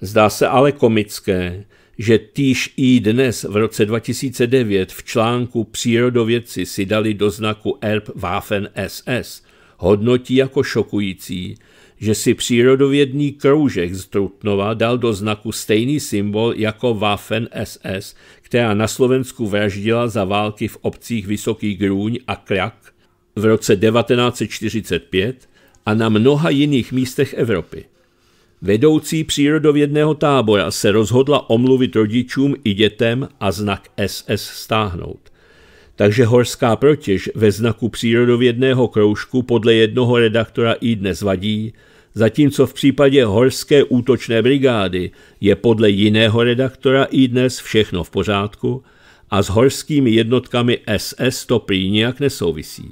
Zdá se ale komické, že týž i dnes v roce 2009 v článku Přírodovědci si dali do znaku erb Waffen SS, hodnotí jako šokující, že si přírodovědný kroužek z Trutnova dal do znaku stejný symbol jako Waffen SS, která na Slovensku vraždila za války v obcích Vysoký Grůň a Krak v roce 1945 a na mnoha jiných místech Evropy. Vedoucí přírodovědného tábora se rozhodla omluvit rodičům i dětem a znak SS stáhnout. Takže horská protěž ve znaku přírodovědného kroužku podle jednoho redaktora i dnes vadí, zatímco v případě horské útočné brigády je podle jiného redaktora i dnes všechno v pořádku a s horskými jednotkami SS to prý nijak nesouvisí.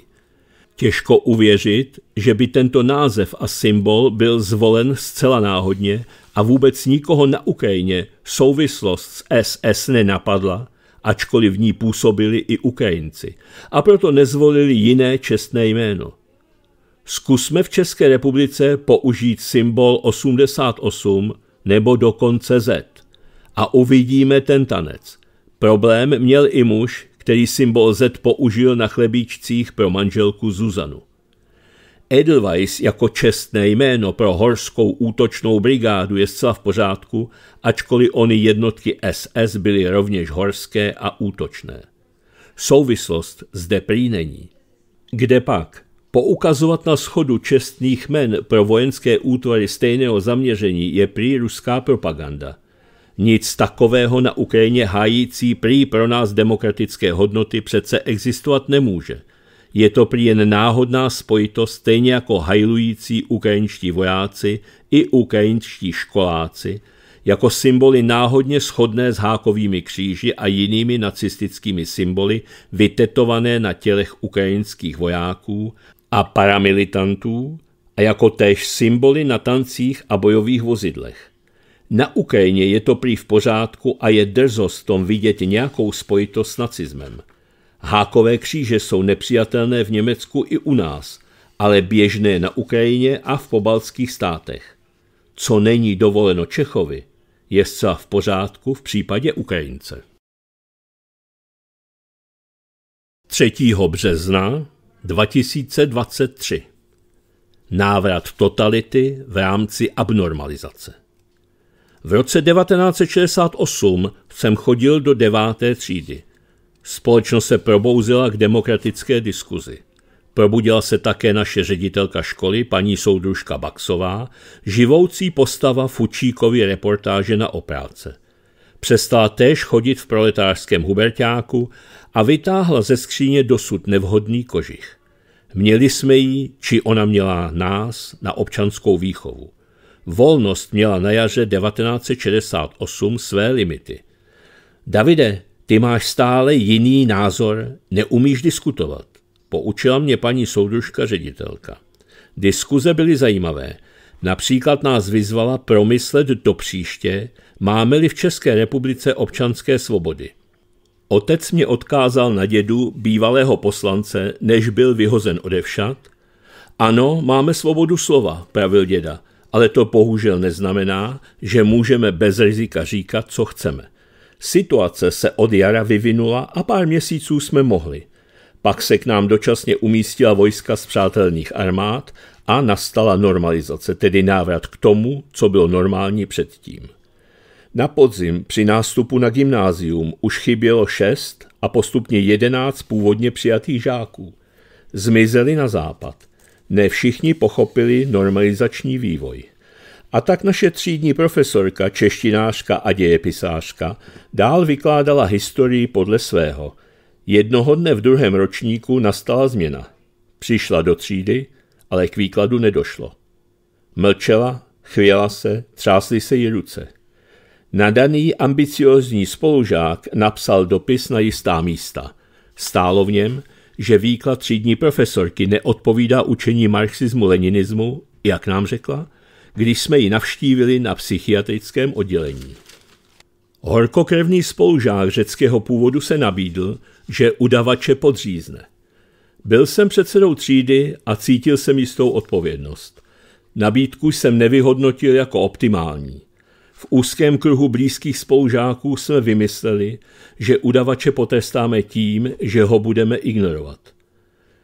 Těžko uvěřit, že by tento název a symbol byl zvolen zcela náhodně a vůbec nikoho na Ukrajině souvislost s SS nenapadla, ačkoliv v ní působili i Ukrajinci, a proto nezvolili jiné čestné jméno. Zkusme v České republice použít symbol 88 nebo dokonce Z a uvidíme ten tanec. Problém měl i muž, který symbol Z použil na chlebíčcích pro manželku Zuzanu. Edelweiss jako čestné jméno pro horskou útočnou brigádu je zcela v pořádku, ačkoliv ony jednotky SS byly rovněž horské a útočné. Souvislost zde prý není. Kde pak? Poukazovat na schodu čestných men pro vojenské útvary stejného zaměření je prý ruská propaganda. Nic takového na Ukrajině hájící prý pro nás demokratické hodnoty přece existovat nemůže. Je to prý jen náhodná spojitost stejně jako hajlující ukrajinští vojáci i ukrajinští školáci, jako symboly náhodně shodné s hákovými kříži a jinými nacistickými symboly vytetované na tělech ukrajinských vojáků a paramilitantů a jako též symboly na tancích a bojových vozidlech. Na Ukrajině je to prý v pořádku a je drzost tom vidět nějakou spojitost s nacismem. Hákové kříže jsou nepřijatelné v Německu i u nás, ale běžné na Ukrajině a v pobaltských státech. Co není dovoleno Čechovi, je zcela v pořádku v případě Ukrajince. 3. března 2023 Návrat totality v rámci abnormalizace V roce 1968 jsem chodil do deváté třídy. Společnost se probouzila k demokratické diskuzi. Probudila se také naše ředitelka školy, paní soudružka Baxová, živoucí postava Fučíkovi reportáže na opráce – Přestala též chodit v proletářském hubertáku a vytáhla ze skříně dosud nevhodný kožich. Měli jsme ji, či ona měla nás, na občanskou výchovu. Volnost měla na jaře 1968 své limity. Davide, ty máš stále jiný názor, neumíš diskutovat, poučila mě paní soudružka ředitelka. Diskuze byly zajímavé, Například nás vyzvala promyslet do příště, máme-li v České republice občanské svobody. Otec mě odkázal na dědu, bývalého poslance, než byl vyhozen odevšat. Ano, máme svobodu slova, pravil děda, ale to bohužel neznamená, že můžeme bez rizika říkat, co chceme. Situace se od jara vyvinula a pár měsíců jsme mohli – pak se k nám dočasně umístila vojska z přátelných armád a nastala normalizace, tedy návrat k tomu, co bylo normální předtím. Na podzim při nástupu na gymnázium už chybělo šest a postupně jedenáct původně přijatých žáků. Zmizeli na západ. Ne všichni pochopili normalizační vývoj. A tak naše třídní profesorka, češtinářka a dějepisářka dál vykládala historii podle svého – Jednoho dne v druhém ročníku nastala změna. Přišla do třídy, ale k výkladu nedošlo. Mlčela, chvěla se, třásly se jí ruce. Nadaný ambiciozní spolužák napsal dopis na jistá místa. Stálo v něm, že výklad třídní profesorky neodpovídá učení marxismu-leninismu, jak nám řekla, když jsme ji navštívili na psychiatrickém oddělení. Horkokrevný spolužák řeckého původu se nabídl, že udavače podřízne. Byl jsem předsedou třídy a cítil jsem jistou odpovědnost. Nabídku jsem nevyhodnotil jako optimální. V úzkém kruhu blízkých spolužáků jsme vymysleli, že udavače potrestáme tím, že ho budeme ignorovat.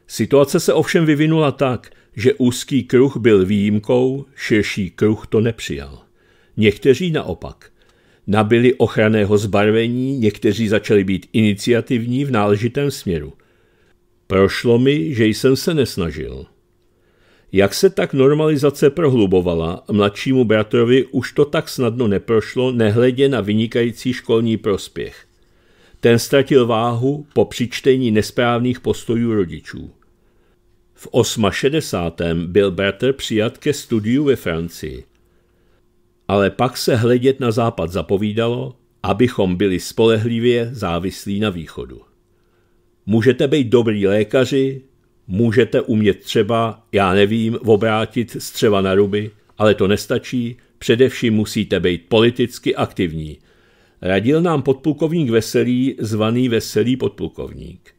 Situace se ovšem vyvinula tak, že úzký kruh byl výjimkou, širší kruh to nepřijal. Někteří naopak nabili ochranného zbarvení, někteří začali být iniciativní v náležitém směru. Prošlo mi, že jsem se nesnažil. Jak se tak normalizace prohlubovala, mladšímu bratrovi už to tak snadno neprošlo, nehledě na vynikající školní prospěch. Ten ztratil váhu po přičtení nesprávných postojů rodičů. V 68. byl bratr přijat ke studiu ve Francii ale pak se hledět na západ zapovídalo, abychom byli spolehlivě závislí na východu. Můžete být dobrý lékaři, můžete umět třeba, já nevím, obrátit střeva na ruby, ale to nestačí, především musíte být politicky aktivní. Radil nám podplukovník Veselý, zvaný Veselý podplukovník.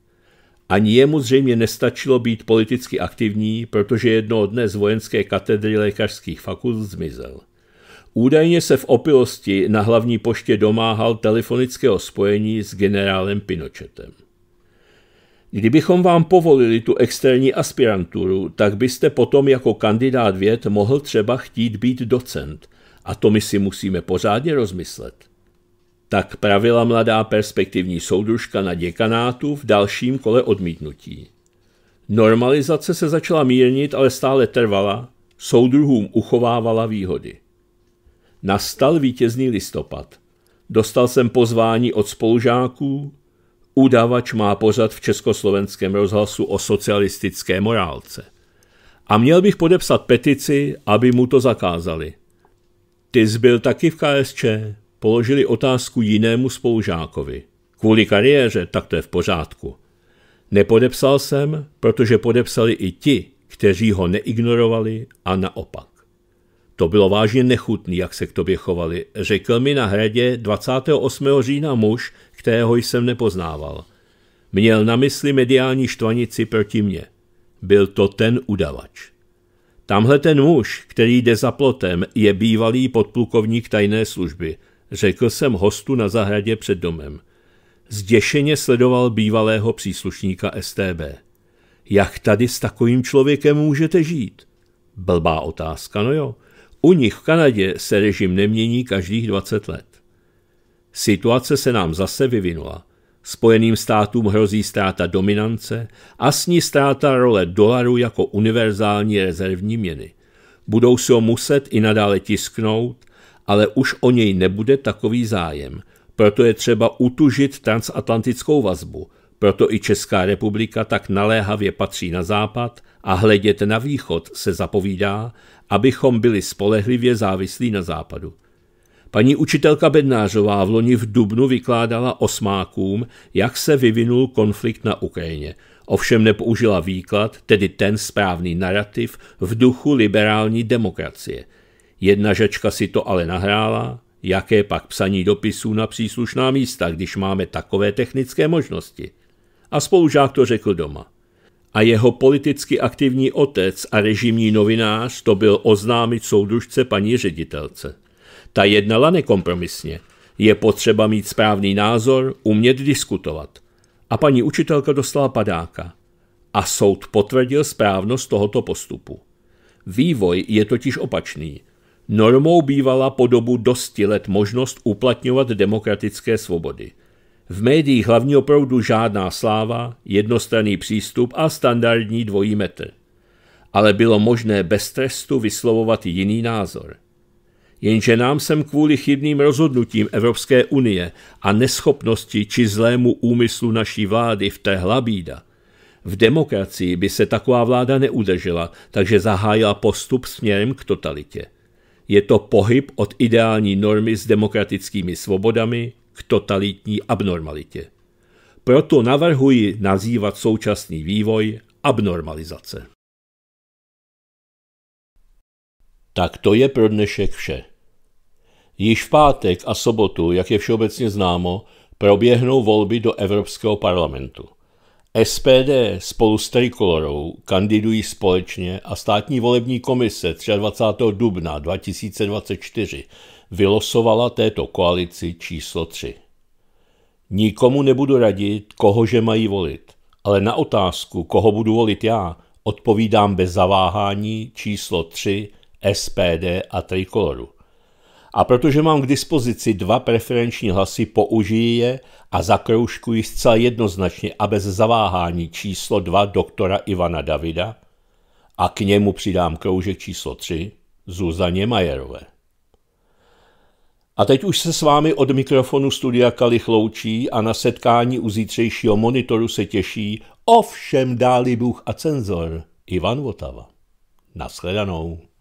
Ani jemu zřejmě nestačilo být politicky aktivní, protože jednoho dne z vojenské katedry lékařských fakult zmizel. Údajně se v opilosti na hlavní poště domáhal telefonického spojení s generálem Pinochetem. Kdybychom vám povolili tu externí aspiranturu, tak byste potom jako kandidát věd mohl třeba chtít být docent. A to my si musíme pořádně rozmyslet. Tak pravila mladá perspektivní soudružka na děkanátu v dalším kole odmítnutí. Normalizace se začala mírnit, ale stále trvala, soudruhům uchovávala výhody. Nastal vítězný listopad. Dostal jsem pozvání od spolužáků. Udavač má pořad v československém rozhlasu o socialistické morálce. A měl bych podepsat petici, aby mu to zakázali. Ty byl taky v KSČ, položili otázku jinému spolužákovi. Kvůli kariéře, tak to je v pořádku. Nepodepsal jsem, protože podepsali i ti, kteří ho neignorovali a naopak. To bylo vážně nechutný, jak se k tobě chovali, řekl mi na hradě 28. října muž, kterého jsem nepoznával. Měl na mysli mediální štvanici proti mně. Byl to ten udavač. Tamhle ten muž, který jde za plotem, je bývalý podplukovník tajné služby, řekl jsem hostu na zahradě před domem. Zděšeně sledoval bývalého příslušníka STB. Jak tady s takovým člověkem můžete žít? Blbá otázka, no jo. U nich v Kanadě se režim nemění každých 20 let. Situace se nám zase vyvinula. Spojeným státům hrozí ztráta dominance a s ní ztráta role dolaru jako univerzální rezervní měny. Budou si ho muset i nadále tisknout, ale už o něj nebude takový zájem. Proto je třeba utužit transatlantickou vazbu. Proto i Česká republika tak naléhavě patří na západ a hledět na východ se zapovídá abychom byli spolehlivě závislí na západu. Paní učitelka Bednářová v loni v Dubnu vykládala osmákům, jak se vyvinul konflikt na Ukrajině. Ovšem nepoužila výklad, tedy ten správný narrativ, v duchu liberální demokracie. Jedna žačka si to ale nahrála, jaké pak psaní dopisů na příslušná místa, když máme takové technické možnosti. A spolužák to řekl doma a jeho politicky aktivní otec a režimní novinář to byl oznámit soudružce paní ředitelce. Ta jednala nekompromisně. Je potřeba mít správný názor, umět diskutovat. A paní učitelka dostala padáka. A soud potvrdil správnost tohoto postupu. Vývoj je totiž opačný. Normou bývala po dobu dosti let možnost uplatňovat demokratické svobody – v médiích hlavního proudu žádná sláva, jednostranný přístup a standardní dvojí metr. Ale bylo možné bez trestu vyslovovat jiný názor. Jenže nám sem kvůli chybným rozhodnutím Evropské unie a neschopnosti či zlému úmyslu naší vlády vtrhla bída. V demokracii by se taková vláda neudržela, takže zahájila postup směrem k totalitě. Je to pohyb od ideální normy s demokratickými svobodami, k totalitní abnormalitě. Proto navrhuji nazývat současný vývoj abnormalizace. Tak to je pro dnešek vše. Již v pátek a sobotu, jak je všeobecně známo, proběhnou volby do Evropského parlamentu. SPD spolu s Trikolorou kandidují společně a státní volební komise 23. dubna 2024 vylosovala této koalici číslo 3. Nikomu nebudu radit, koho že mají volit, ale na otázku, koho budu volit já, odpovídám bez zaváhání číslo 3 SPD a Trikoloru. A protože mám k dispozici dva preferenční hlasy, použiji je a zakroužkuji zcela jednoznačně a bez zaváhání číslo 2 doktora Ivana Davida a k němu přidám kroužek číslo 3 Zuzaně Majerové. A teď už se s vámi od mikrofonu studia Kalich loučí a na setkání u zítřejšího monitoru se těší ovšem dáli Bůh a cenzor Ivan Votava. Naschledanou.